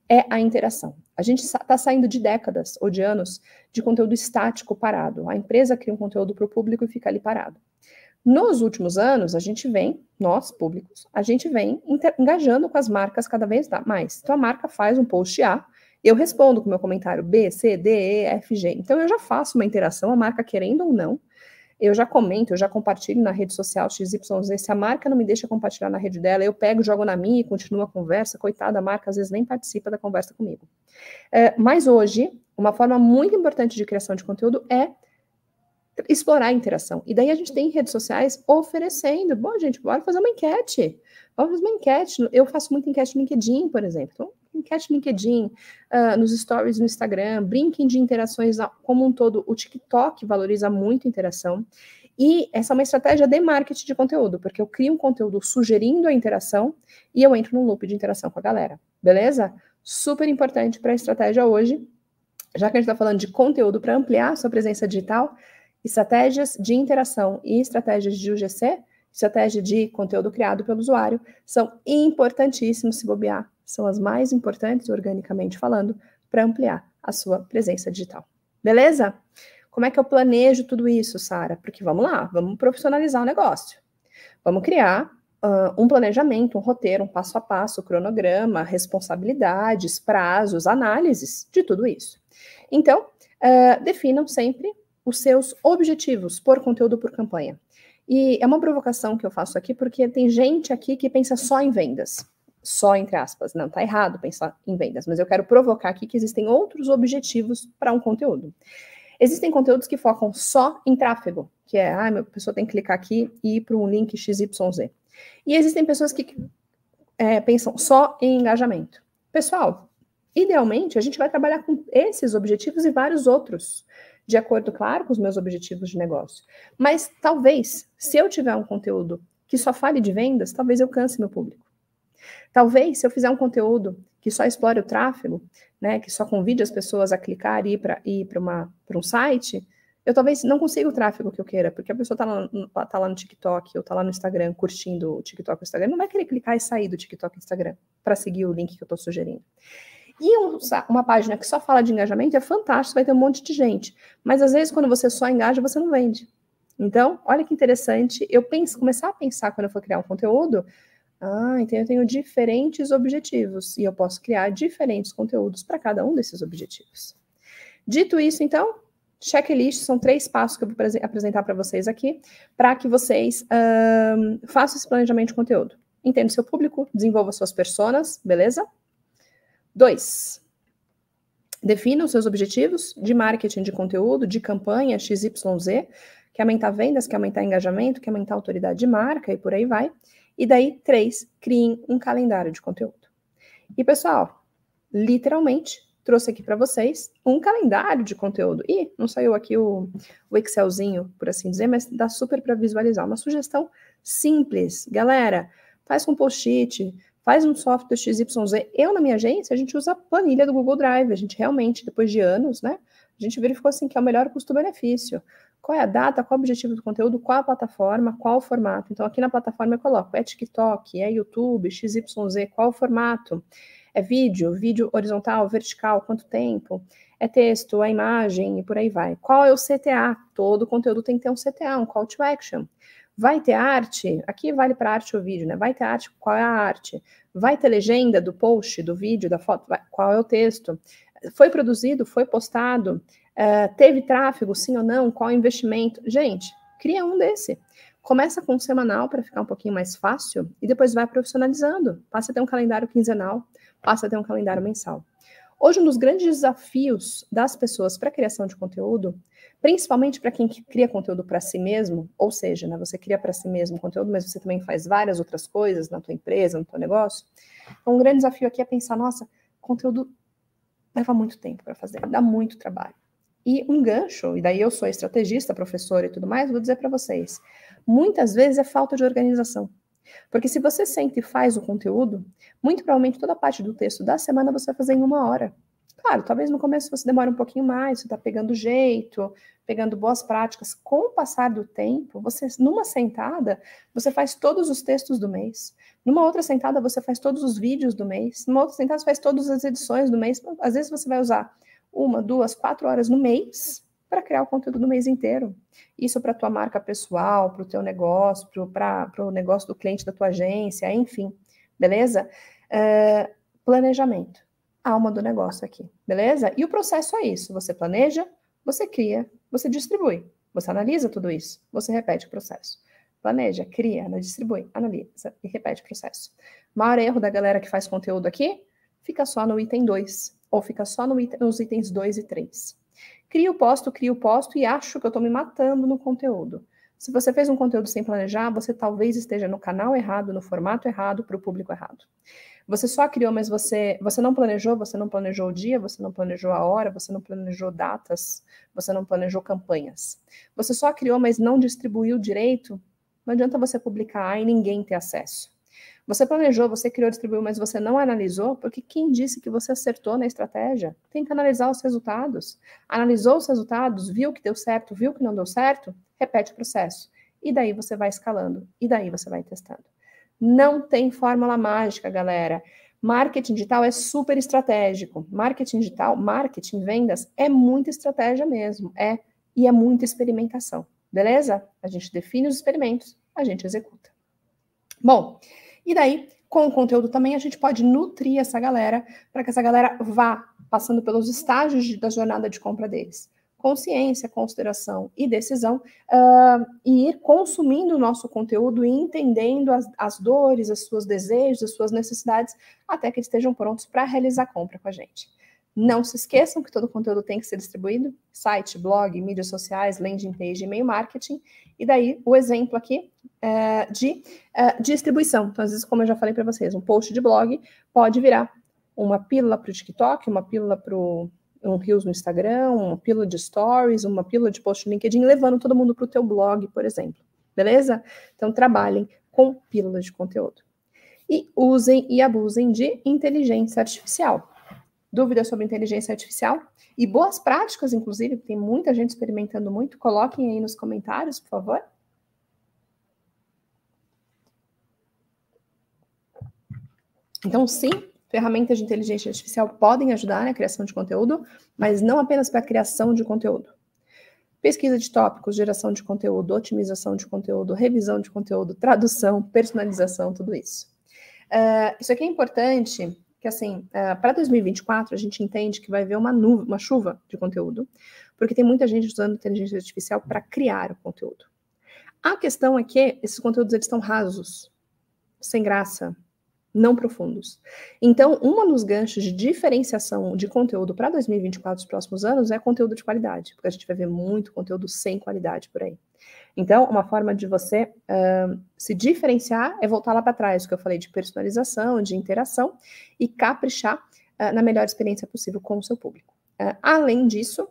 é a interação. A gente está saindo de décadas ou de anos de conteúdo estático parado. A empresa cria um conteúdo para o público e fica ali parado. Nos últimos anos, a gente vem, nós públicos, a gente vem engajando com as marcas cada vez mais. Então a marca faz um post A, eu respondo com meu comentário B, C, D, E, F, G. Então eu já faço uma interação, a marca querendo ou não, eu já comento, eu já compartilho na rede social XYZ, se a marca não me deixa compartilhar na rede dela, eu pego, jogo na minha e continuo a conversa, coitada, a marca às vezes nem participa da conversa comigo. É, mas hoje, uma forma muito importante de criação de conteúdo é explorar a interação. E daí a gente tem redes sociais oferecendo, bom, gente, bora fazer uma enquete. Vamos fazer uma enquete. Eu faço muita enquete no LinkedIn, por exemplo. Então, enquete no LinkedIn, uh, nos stories no Instagram, brinquem de interações como um todo. O TikTok valoriza muito a interação. E essa é uma estratégia de marketing de conteúdo, porque eu crio um conteúdo sugerindo a interação e eu entro num loop de interação com a galera, beleza? Super importante para a estratégia hoje. Já que a gente está falando de conteúdo para ampliar a sua presença digital, estratégias de interação e estratégias de UGC, estratégia de conteúdo criado pelo usuário, são importantíssimos se bobear são as mais importantes, organicamente falando, para ampliar a sua presença digital. Beleza? Como é que eu planejo tudo isso, Sara? Porque vamos lá, vamos profissionalizar o negócio. Vamos criar uh, um planejamento, um roteiro, um passo a passo, cronograma, responsabilidades, prazos, análises de tudo isso. Então, uh, definam sempre os seus objetivos por conteúdo por campanha. E é uma provocação que eu faço aqui, porque tem gente aqui que pensa só em vendas só entre aspas, não está errado pensar em vendas, mas eu quero provocar aqui que existem outros objetivos para um conteúdo. Existem conteúdos que focam só em tráfego, que é, ah, a pessoa tem que clicar aqui e ir para um link XYZ. E existem pessoas que é, pensam só em engajamento. Pessoal, idealmente a gente vai trabalhar com esses objetivos e vários outros, de acordo, claro, com os meus objetivos de negócio. Mas talvez, se eu tiver um conteúdo que só fale de vendas, talvez eu canse meu público. Talvez, se eu fizer um conteúdo que só explore o tráfego, né, que só convide as pessoas a clicar e ir para ir para um site, eu talvez não consiga o tráfego que eu queira, porque a pessoa está lá, tá lá no TikTok ou está lá no Instagram curtindo o TikTok ou o Instagram, não vai querer clicar e sair do TikTok e Instagram para seguir o link que eu estou sugerindo. E um, uma página que só fala de engajamento é fantástico, vai ter um monte de gente. Mas às vezes, quando você só engaja, você não vende. Então, olha que interessante, eu penso, começar a pensar quando eu for criar um conteúdo, ah, então eu tenho diferentes objetivos e eu posso criar diferentes conteúdos para cada um desses objetivos. Dito isso, então, checklist são três passos que eu vou apresentar para vocês aqui, para que vocês um, façam esse planejamento de conteúdo. Entenda seu público, desenvolva suas personas, beleza? Dois, defina os seus objetivos de marketing de conteúdo, de campanha XYZ, que é aumentar vendas, que é aumentar engajamento, que é aumentar autoridade de marca e por aí vai. E daí, três, criem um calendário de conteúdo. E pessoal, literalmente trouxe aqui para vocês um calendário de conteúdo. E não saiu aqui o, o, Excelzinho, por assim dizer, mas dá super para visualizar. Uma sugestão simples. Galera, faz com post-it, faz um software XYZ. Eu, na minha agência, a gente usa a planilha do Google Drive. A gente realmente, depois de anos, né? A gente verificou assim que é o melhor custo-benefício qual é a data, qual é o objetivo do conteúdo, qual a plataforma, qual o formato. Então, aqui na plataforma eu coloco é TikTok, é YouTube, XYZ, qual o formato, é vídeo, vídeo horizontal, vertical, quanto tempo, é texto, é imagem e por aí vai. Qual é o CTA? Todo conteúdo tem que ter um CTA, um call to action. Vai ter arte? Aqui vale para arte ou vídeo, né? Vai ter arte? Qual é a arte? Vai ter legenda do post, do vídeo, da foto? Vai, qual é o texto? Foi produzido? Foi postado? Uh, teve tráfego? Sim ou não? Qual o investimento? Gente, cria um desse. Começa com um semanal para ficar um pouquinho mais fácil e depois vai profissionalizando. Passa a ter um calendário quinzenal, passa a ter um calendário mensal. Hoje, um dos grandes desafios das pessoas para a criação de conteúdo, principalmente para quem cria conteúdo para si mesmo, ou seja, né, você cria para si mesmo conteúdo, mas você também faz várias outras coisas na tua empresa, no teu negócio. Então, um grande desafio aqui é pensar, nossa, conteúdo leva muito tempo para fazer, dá muito trabalho. E um gancho, e daí eu sou estrategista, professora e tudo mais, vou dizer para vocês, muitas vezes é falta de organização. Porque se você sente e faz o conteúdo, muito provavelmente toda a parte do texto da semana você vai fazer em uma hora. Claro, talvez no começo você demore um pouquinho mais, você está pegando jeito, pegando boas práticas. Com o passar do tempo, você, numa sentada, você faz todos os textos do mês. Numa outra sentada, você faz todos os vídeos do mês. Numa outra sentada, você faz todas as edições do mês. Às vezes você vai usar uma, duas, quatro horas no mês para criar o conteúdo do mês inteiro. Isso para a tua marca pessoal, para o teu negócio, para o negócio do cliente da tua agência, enfim. Beleza? Uh, planejamento alma do negócio aqui, beleza? E o processo é isso: você planeja, você cria, você distribui, você analisa tudo isso, você repete o processo. Planeja, cria, né, distribui, analisa e repete o processo. O maior erro da galera que faz conteúdo aqui fica só no item 2, ou fica só no item, nos itens 2 e 3. o posto, o posto e acho que eu estou me matando no conteúdo. Se você fez um conteúdo sem planejar, você talvez esteja no canal errado, no formato errado, para o público errado. Você só criou, mas você, você não planejou, você não planejou o dia, você não planejou a hora, você não planejou datas, você não planejou campanhas. Você só criou, mas não distribuiu direito. Não adianta você publicar e ninguém ter acesso. Você planejou, você criou, distribuiu, mas você não analisou, porque quem disse que você acertou na estratégia? Tem que analisar os resultados. Analisou os resultados, viu que deu certo, viu que não deu certo, repete o processo. E daí você vai escalando, e daí você vai testando. Não tem fórmula mágica, galera. Marketing digital é super estratégico. Marketing digital, marketing, vendas é muita estratégia mesmo, é e é muita experimentação. Beleza? A gente define os experimentos, a gente executa. Bom, e daí, com o conteúdo também, a gente pode nutrir essa galera para que essa galera vá passando pelos estágios de, da jornada de compra deles consciência, consideração e decisão, uh, e ir consumindo o nosso conteúdo e entendendo as, as dores, as suas desejos, as suas necessidades, até que estejam prontos para realizar a compra com a gente. Não se esqueçam que todo o conteúdo tem que ser distribuído: site, blog, mídias sociais, landing page, e-mail marketing. E daí o exemplo aqui é, de é, distribuição. Então, às vezes, como eu já falei para vocês, um post de blog pode virar uma pílula para o TikTok, uma pílula para o um Reels no Instagram, uma pílula de Stories, uma pílula de post no LinkedIn, levando todo mundo para o teu blog, por exemplo. Beleza? Então, trabalhem com pílulas de conteúdo. E usem e abusem de inteligência artificial. Dúvidas sobre inteligência artificial? E boas práticas, inclusive, tem muita gente experimentando muito. Coloquem aí nos comentários, por favor. Então, sim, Ferramentas de inteligência artificial podem ajudar na né, criação de conteúdo, mas não apenas para a criação de conteúdo. Pesquisa de tópicos, geração de conteúdo, otimização de conteúdo, revisão de conteúdo, tradução, personalização, tudo isso. Uh, isso aqui é importante, que assim, uh, para 2024 a gente entende que vai haver uma, nuvem, uma chuva de conteúdo, porque tem muita gente usando inteligência artificial para criar o conteúdo. A questão é que esses conteúdos eles estão rasos, sem graça, não profundos. Então, uma dos ganchos de diferenciação de conteúdo para 2024, os próximos anos, é conteúdo de qualidade, porque a gente vai ver muito conteúdo sem qualidade por aí. Então, uma forma de você uh, se diferenciar é voltar lá para trás, o que eu falei de personalização, de interação e caprichar uh, na melhor experiência possível com o seu público. Uh, além disso,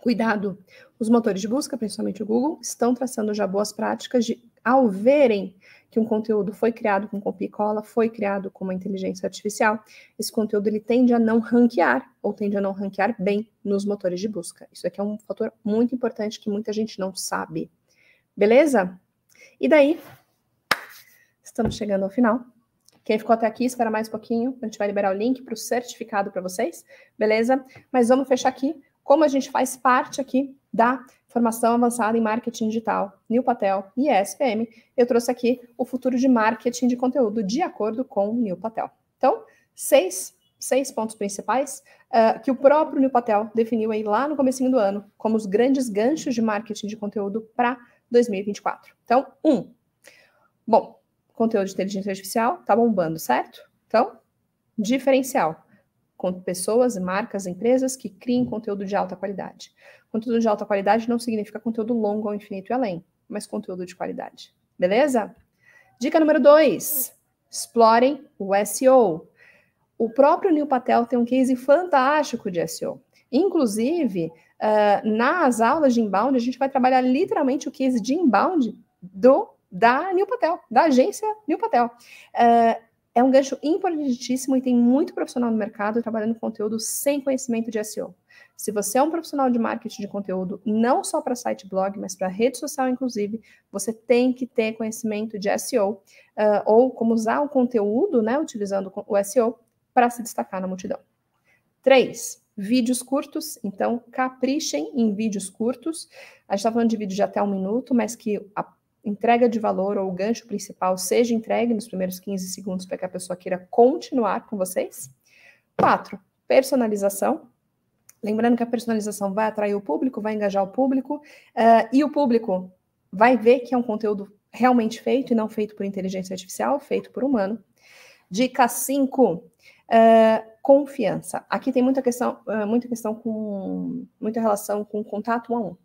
Cuidado! Os motores de busca, principalmente o Google, estão traçando já boas práticas de, ao verem que um conteúdo foi criado com copia e cola, foi criado com uma inteligência artificial, esse conteúdo ele tende a não ranquear, ou tende a não ranquear bem nos motores de busca. Isso aqui é um fator muito importante que muita gente não sabe. Beleza? E daí, estamos chegando ao final. Quem ficou até aqui, espera mais um pouquinho. A gente vai liberar o link para o certificado para vocês, beleza? Mas vamos fechar aqui como a gente faz parte aqui da formação avançada em marketing digital, New Patel e ESPM, eu trouxe aqui o futuro de marketing de conteúdo de acordo com New Patel. Então, seis, seis pontos principais uh, que o próprio New Patel definiu aí lá no comecinho do ano como os grandes ganchos de marketing de conteúdo para 2024. Então, um, bom, conteúdo de inteligência artificial tá bombando, certo? Então, diferencial, com pessoas, marcas, empresas que criem conteúdo de alta qualidade. Conteúdo de alta qualidade não significa conteúdo longo ao infinito e além, mas conteúdo de qualidade. Beleza? Dica número dois: explorem o SEO. O próprio Neil Patel tem um case fantástico de SEO. Inclusive, uh, nas aulas de inbound, a gente vai trabalhar literalmente o case de inbound do da Neil Patel, da agência Neil Patel. Uh, é um gancho importantíssimo e tem muito profissional no mercado trabalhando conteúdo sem conhecimento de SEO. Se você é um profissional de marketing de conteúdo, não só para site blog, mas para rede social, inclusive, você tem que ter conhecimento de SEO uh, ah, ou como usar o conteúdo, né, utilizando o SEO, para se destacar na multidão. Três, vídeos curtos, então caprichem em vídeos curtos. A gente está falando de vídeo de até um minuto, mas que a entrega de valor ou o gancho principal seja entregue nos primeiros 15 segundos para que a pessoa queira continuar com vocês. Quatro, personalização. Lembrando que a personalização vai atrair o público, vai engajar o público, uh, e o público vai ver que é um conteúdo realmente feito e não feito por inteligência artificial, feito por humano. Dica 5, uh, eh, confiança. Aqui tem muita questão, uh, muita questão com muita relação com contato um a um.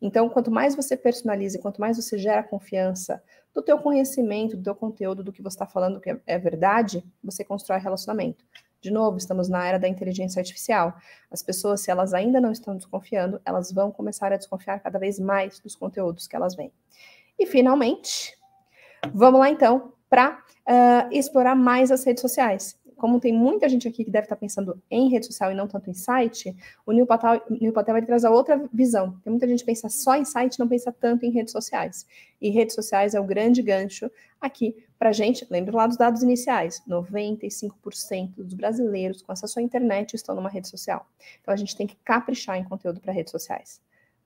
Então, quanto mais você personaliza, quanto mais você gera confiança do teu conhecimento, do teu conteúdo, do que você está falando que é, é verdade, você constrói relacionamento. De novo, estamos na era da inteligência artificial. As pessoas, se elas ainda não estão desconfiando, elas vão começar a desconfiar cada vez mais dos conteúdos que elas veem. E finalmente, vamos lá então para uh, explorar mais as redes sociais como tem muita gente aqui que deve estar pensando em rede social e não tanto em site, o Neil Patel, Neil Patel outra visão. Tem muita gente que pensa só em site, não pensa tanto em redes sociais. E redes sociais é o grande gancho aqui para gente. Lembra lá dos dados iniciais: 95% dos brasileiros com acesso à internet estão numa rede social. Então a gente tem que caprichar em conteúdo para redes sociais.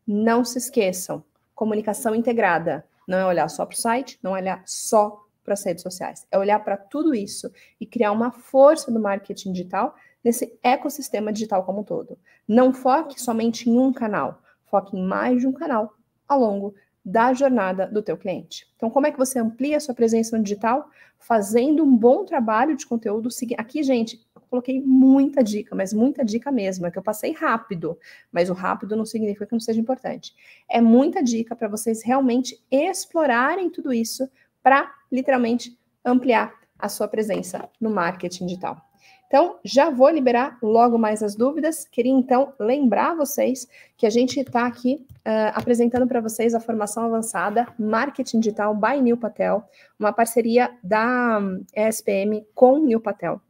Não se esqueçam, comunicação integrada. Não é olhar só para o site, não é olhar só para as redes sociais, é olhar para tudo isso e criar uma força do marketing digital nesse ecossistema digital como um todo. Não foque somente em um canal, foque em mais de um canal ao longo da jornada do teu cliente. Então, como é que você amplia a sua presença no digital? Fazendo um bom trabalho de conteúdo. Aqui, gente, eu coloquei muita dica, mas muita dica mesmo, é que eu passei rápido, mas o rápido não significa que não seja importante. É muita dica para vocês realmente explorarem tudo isso para literalmente ampliar a sua presença no marketing digital. Então, já vou liberar logo mais as dúvidas. Queria então lembrar vocês que a gente está aqui uh, apresentando para vocês a formação avançada Marketing Digital by New Patel, uma parceria da ESPM eh, com New Patel.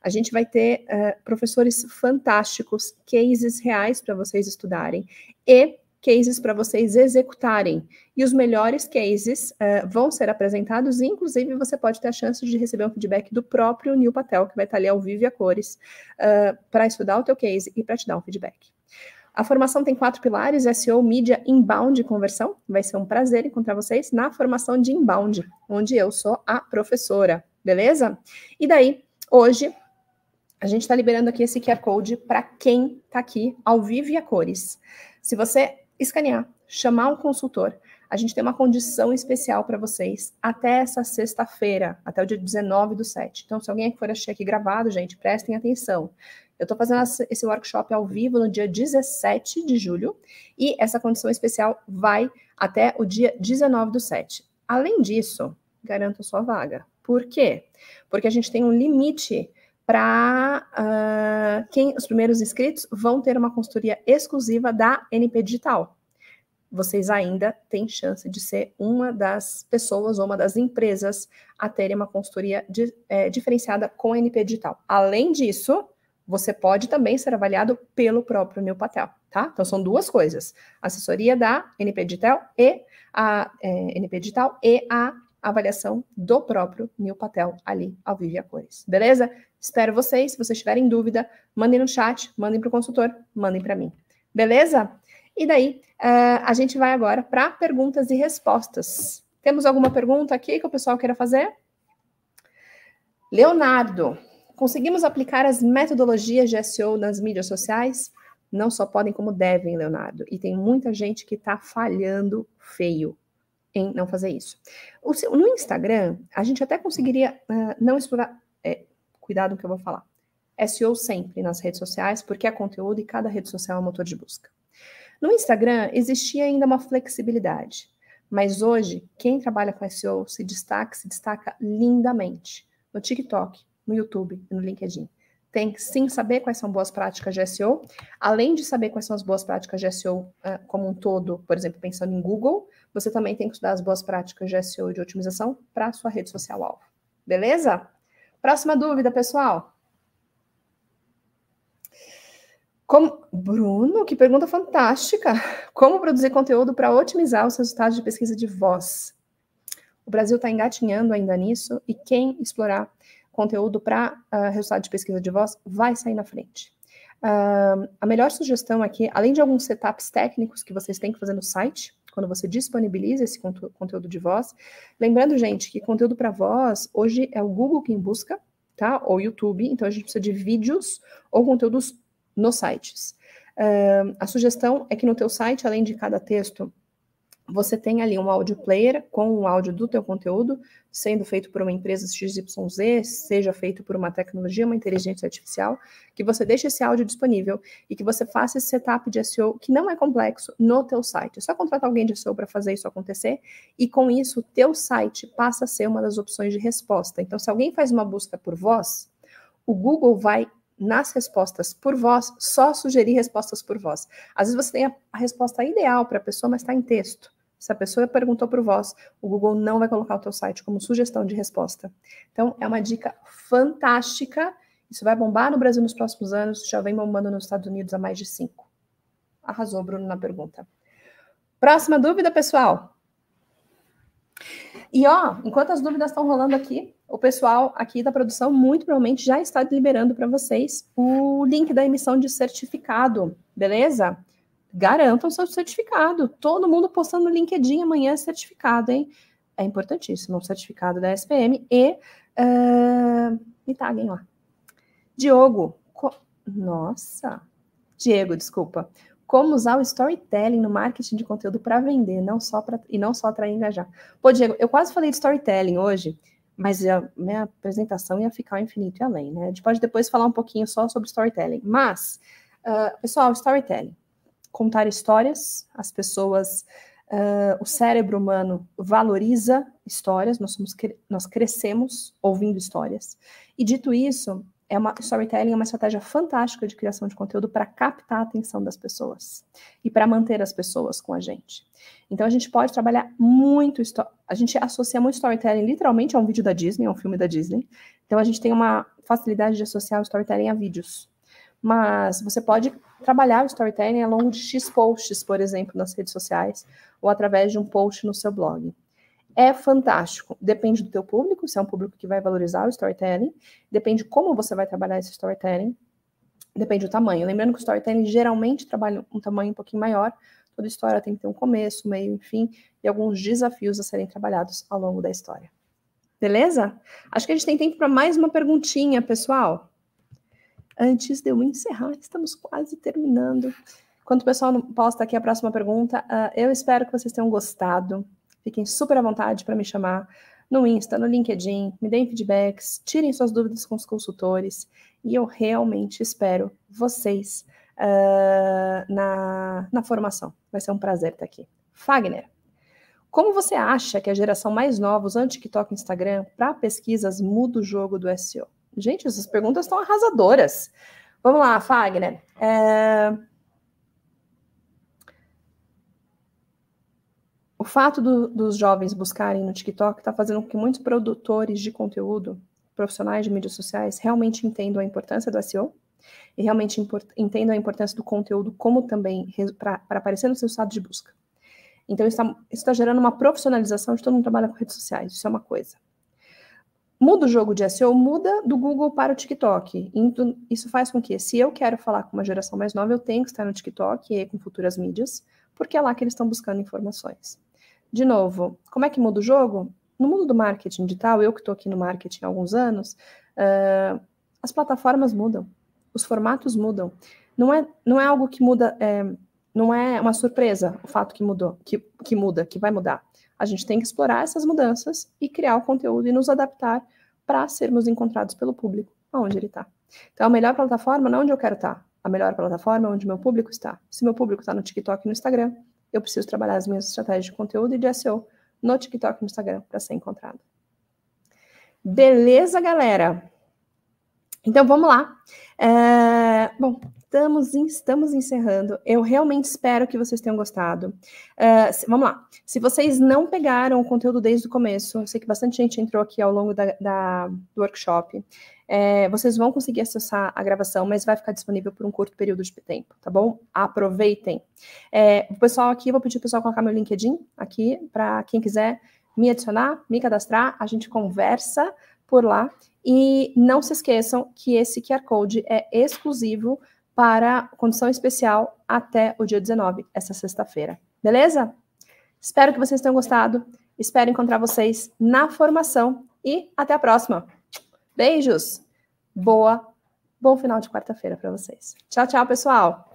A gente vai ter uh, professores fantásticos, cases reais para vocês estudarem e cases para vocês executarem. E os melhores cases uh, vão ser apresentados, e inclusive você pode ter a chance de receber um feedback do próprio Neil Patel, que vai estar tá ali ao vivo e a cores, uh, eh, para estudar o teu case e para te dar um feedback. A formação tem quatro pilares: SEO, mídia, inbound e conversão. Vai ser um prazer encontrar vocês na formação de inbound, onde eu sou a professora, beleza? E daí, hoje, a gente está liberando aqui esse QR Code para quem está aqui ao vivo e a cores. Se você escanear, chamar um consultor. A gente tem uma condição especial para vocês até essa sexta-feira, até o dia 19 do 7. Então, se alguém for assistir aqui gravado, gente, prestem atenção. Eu estou fazendo esse workshop ao vivo no dia 17 de julho e essa condição especial vai até o dia 19 do 7. Além disso, garanto sua vaga. Por quê? Porque a gente tem um limite para uh, ah, quem os primeiros inscritos vão ter uma consultoria exclusiva da NP Digital. Vocês ainda têm chance de ser uma das pessoas ou uma das empresas a terem uma consultoria é, diferenciada com a NP Digital. Além disso, você pode também ser avaliado pelo próprio Neil Patel, tá? Então são duas coisas: assessoria da NP Digital e a é, eh, NP Digital e a avaliação do próprio Neil Patel ali ao vivo e a cores. Beleza? Espero vocês. Se vocês tiverem dúvida, mandem no chat, mandem para o consultor, mandem para mim. Beleza? E daí, uh, a gente vai agora para perguntas e respostas. Temos alguma pergunta aqui que o pessoal queira fazer? Leonardo, conseguimos aplicar as metodologias de SEO nas mídias sociais? Não só podem, como devem, Leonardo. E tem muita gente que está falhando feio em não fazer isso. Seu, no Instagram, a gente até conseguiria uh, não explorar. É, cuidado que eu vou falar. SEO sempre nas redes sociais, porque é conteúdo e cada rede social é um motor de busca. No Instagram, existia ainda uma flexibilidade, mas hoje, quem trabalha com SEO se destaca, se destaca lindamente no TikTok, no YouTube e no LinkedIn tem que sim saber quais são boas práticas de SEO, além de saber quais são as boas práticas de SEO uh, ah, como um todo, por exemplo, pensando em Google, você também tem que estudar as boas práticas de SEO de otimização para a sua rede social alvo. Beleza? Próxima dúvida, pessoal. Como... Bruno, que pergunta fantástica! Como produzir conteúdo para otimizar os resultados de pesquisa de voz? O Brasil está engatinhando ainda nisso e quem explorar conteúdo para uh, ah, resultado de pesquisa de voz vai sair na frente. Uh, a melhor sugestão aqui, além de alguns setups técnicos que vocês têm que fazer no site, quando você disponibiliza esse conteúdo de voz. Lembrando, gente, que conteúdo para voz, hoje é o Google quem busca, tá? Ou YouTube, então a gente precisa de vídeos ou conteúdos nos sites. Uh, a sugestão é que no teu site, além de cada texto, você tem ali um áudio player com um áudio do teu conteúdo, sendo feito por uma empresa XYZ, seja feito por uma tecnologia, uma inteligência artificial, que você deixe esse áudio disponível e que você faça esse setup de SEO, que não é complexo, no teu site. É só contratar alguém de SEO para fazer isso acontecer e com isso o teu site passa a ser uma das opções de resposta. Então, se alguém faz uma busca por voz, o Google vai nas respostas por voz, só sugerir respostas por voz. Às vezes você tem a, a resposta ideal para a pessoa, mas está em texto. Se a pessoa perguntou para o Voz, o Google não vai colocar o teu site como sugestão de resposta. Então, é uma dica fantástica. Isso vai bombar no Brasil nos próximos anos, já vem bombando nos Estados Unidos há mais de cinco. Arrasou, Bruno, na pergunta. Próxima dúvida, pessoal. E ó, enquanto as dúvidas estão rolando aqui, o pessoal aqui da produção muito provavelmente já está liberando para vocês o link da emissão de certificado, beleza? Garantam seu certificado. Todo mundo postando no LinkedIn amanhã é certificado, hein? É importantíssimo o certificado da SPM e uh, me taguem lá. Diogo, co... nossa, Diego, desculpa. Como usar o storytelling no marketing de conteúdo para vender, não só para e não só para engajar. Pô, Diego, eu quase falei de storytelling hoje, mas a minha apresentação ia ficar infinito e além, né? A gente pode depois falar um pouquinho só sobre storytelling. Mas, uh, pessoal, storytelling contar histórias, as pessoas, uh, o cérebro humano valoriza histórias, nós, somos, nós crescemos ouvindo histórias. E dito isso, é uma storytelling é uma estratégia fantástica de criação de conteúdo para captar a atenção das pessoas e para manter as pessoas com a gente. Então a gente pode trabalhar muito a gente associa muito storytelling literalmente a um vídeo da Disney, a um filme da Disney. Então a gente tem uma facilidade de associar o storytelling a vídeos. Mas você pode trabalhar o storytelling ao é longo de X posts, por exemplo, nas redes sociais, ou através de um post no seu blog. É fantástico. Depende do teu público, se é um público que vai valorizar o storytelling, depende como você vai trabalhar esse storytelling, depende do tamanho. Lembrando que o storytelling geralmente trabalha um tamanho um pouquinho maior, toda história tem que ter um começo, meio, enfim, e alguns desafios a serem trabalhados ao longo da história. Beleza? Acho que a gente tem tempo para mais uma perguntinha, pessoal. Antes de eu encerrar, estamos quase terminando. Enquanto o pessoal posta aqui a próxima pergunta, uh, eu espero que vocês tenham gostado. Fiquem super à vontade para me chamar no Insta, no LinkedIn, me deem feedbacks, tirem suas dúvidas com os consultores. E eu realmente espero vocês uh, na, na formação. Vai ser um prazer estar aqui. Fagner, como você acha que a geração mais nova usando TikTok e Instagram para pesquisas muda o jogo do SEO? Gente, essas perguntas estão arrasadoras. Vamos lá, Fagner. É... O fato do, dos jovens buscarem no TikTok está fazendo com que muitos produtores de conteúdo, profissionais de mídias sociais, realmente entendam a importância do SEO e realmente entendam a importância do conteúdo como também para aparecer no seu estado de busca. Então, isso está tá gerando uma profissionalização de todo mundo que trabalha com redes sociais, isso é uma coisa muda o jogo de SEO, muda do Google para o TikTok. Isso faz com que, se eu quero falar com uma geração mais nova, eu tenho que estar no TikTok e com futuras mídias, porque é lá que eles estão buscando informações. De novo, como é que muda o jogo? No mundo do marketing digital, eu que estou aqui no marketing há alguns anos, uh, as plataformas mudam, os formatos mudam. Não é, não é algo que muda. É, não é uma surpresa o fato que mudou, que, que muda, que vai mudar. A gente tem que explorar essas mudanças e criar o conteúdo e nos adaptar para sermos encontrados pelo público aonde ele está. Então, a melhor plataforma não é onde eu quero estar. Tá. A melhor plataforma é onde meu público está. Se meu público está no TikTok e no Instagram, eu preciso trabalhar as minhas estratégias de conteúdo e de SEO no TikTok e no Instagram para ser encontrado. Beleza, galera? Então, vamos lá. É... Bom, estamos, estamos encerrando. Eu realmente espero que vocês tenham gostado. Uh, se, vamos lá. Se vocês não pegaram o conteúdo desde o começo, eu sei que bastante gente entrou aqui ao longo da, da do workshop. É, vocês vão conseguir acessar a gravação, mas vai ficar disponível por um curto período de tempo, tá bom? Aproveitem. É, o pessoal aqui, vou pedir o pessoal colocar meu LinkedIn aqui para quem quiser me adicionar, me cadastrar, a gente conversa por lá. E não se esqueçam que esse QR Code é exclusivo para condição especial até o dia 19, essa sexta-feira. Beleza? Espero que vocês tenham gostado. Espero encontrar vocês na formação e até a próxima. Beijos. Boa, bom final de quarta-feira para vocês. Tchau, tchau, pessoal.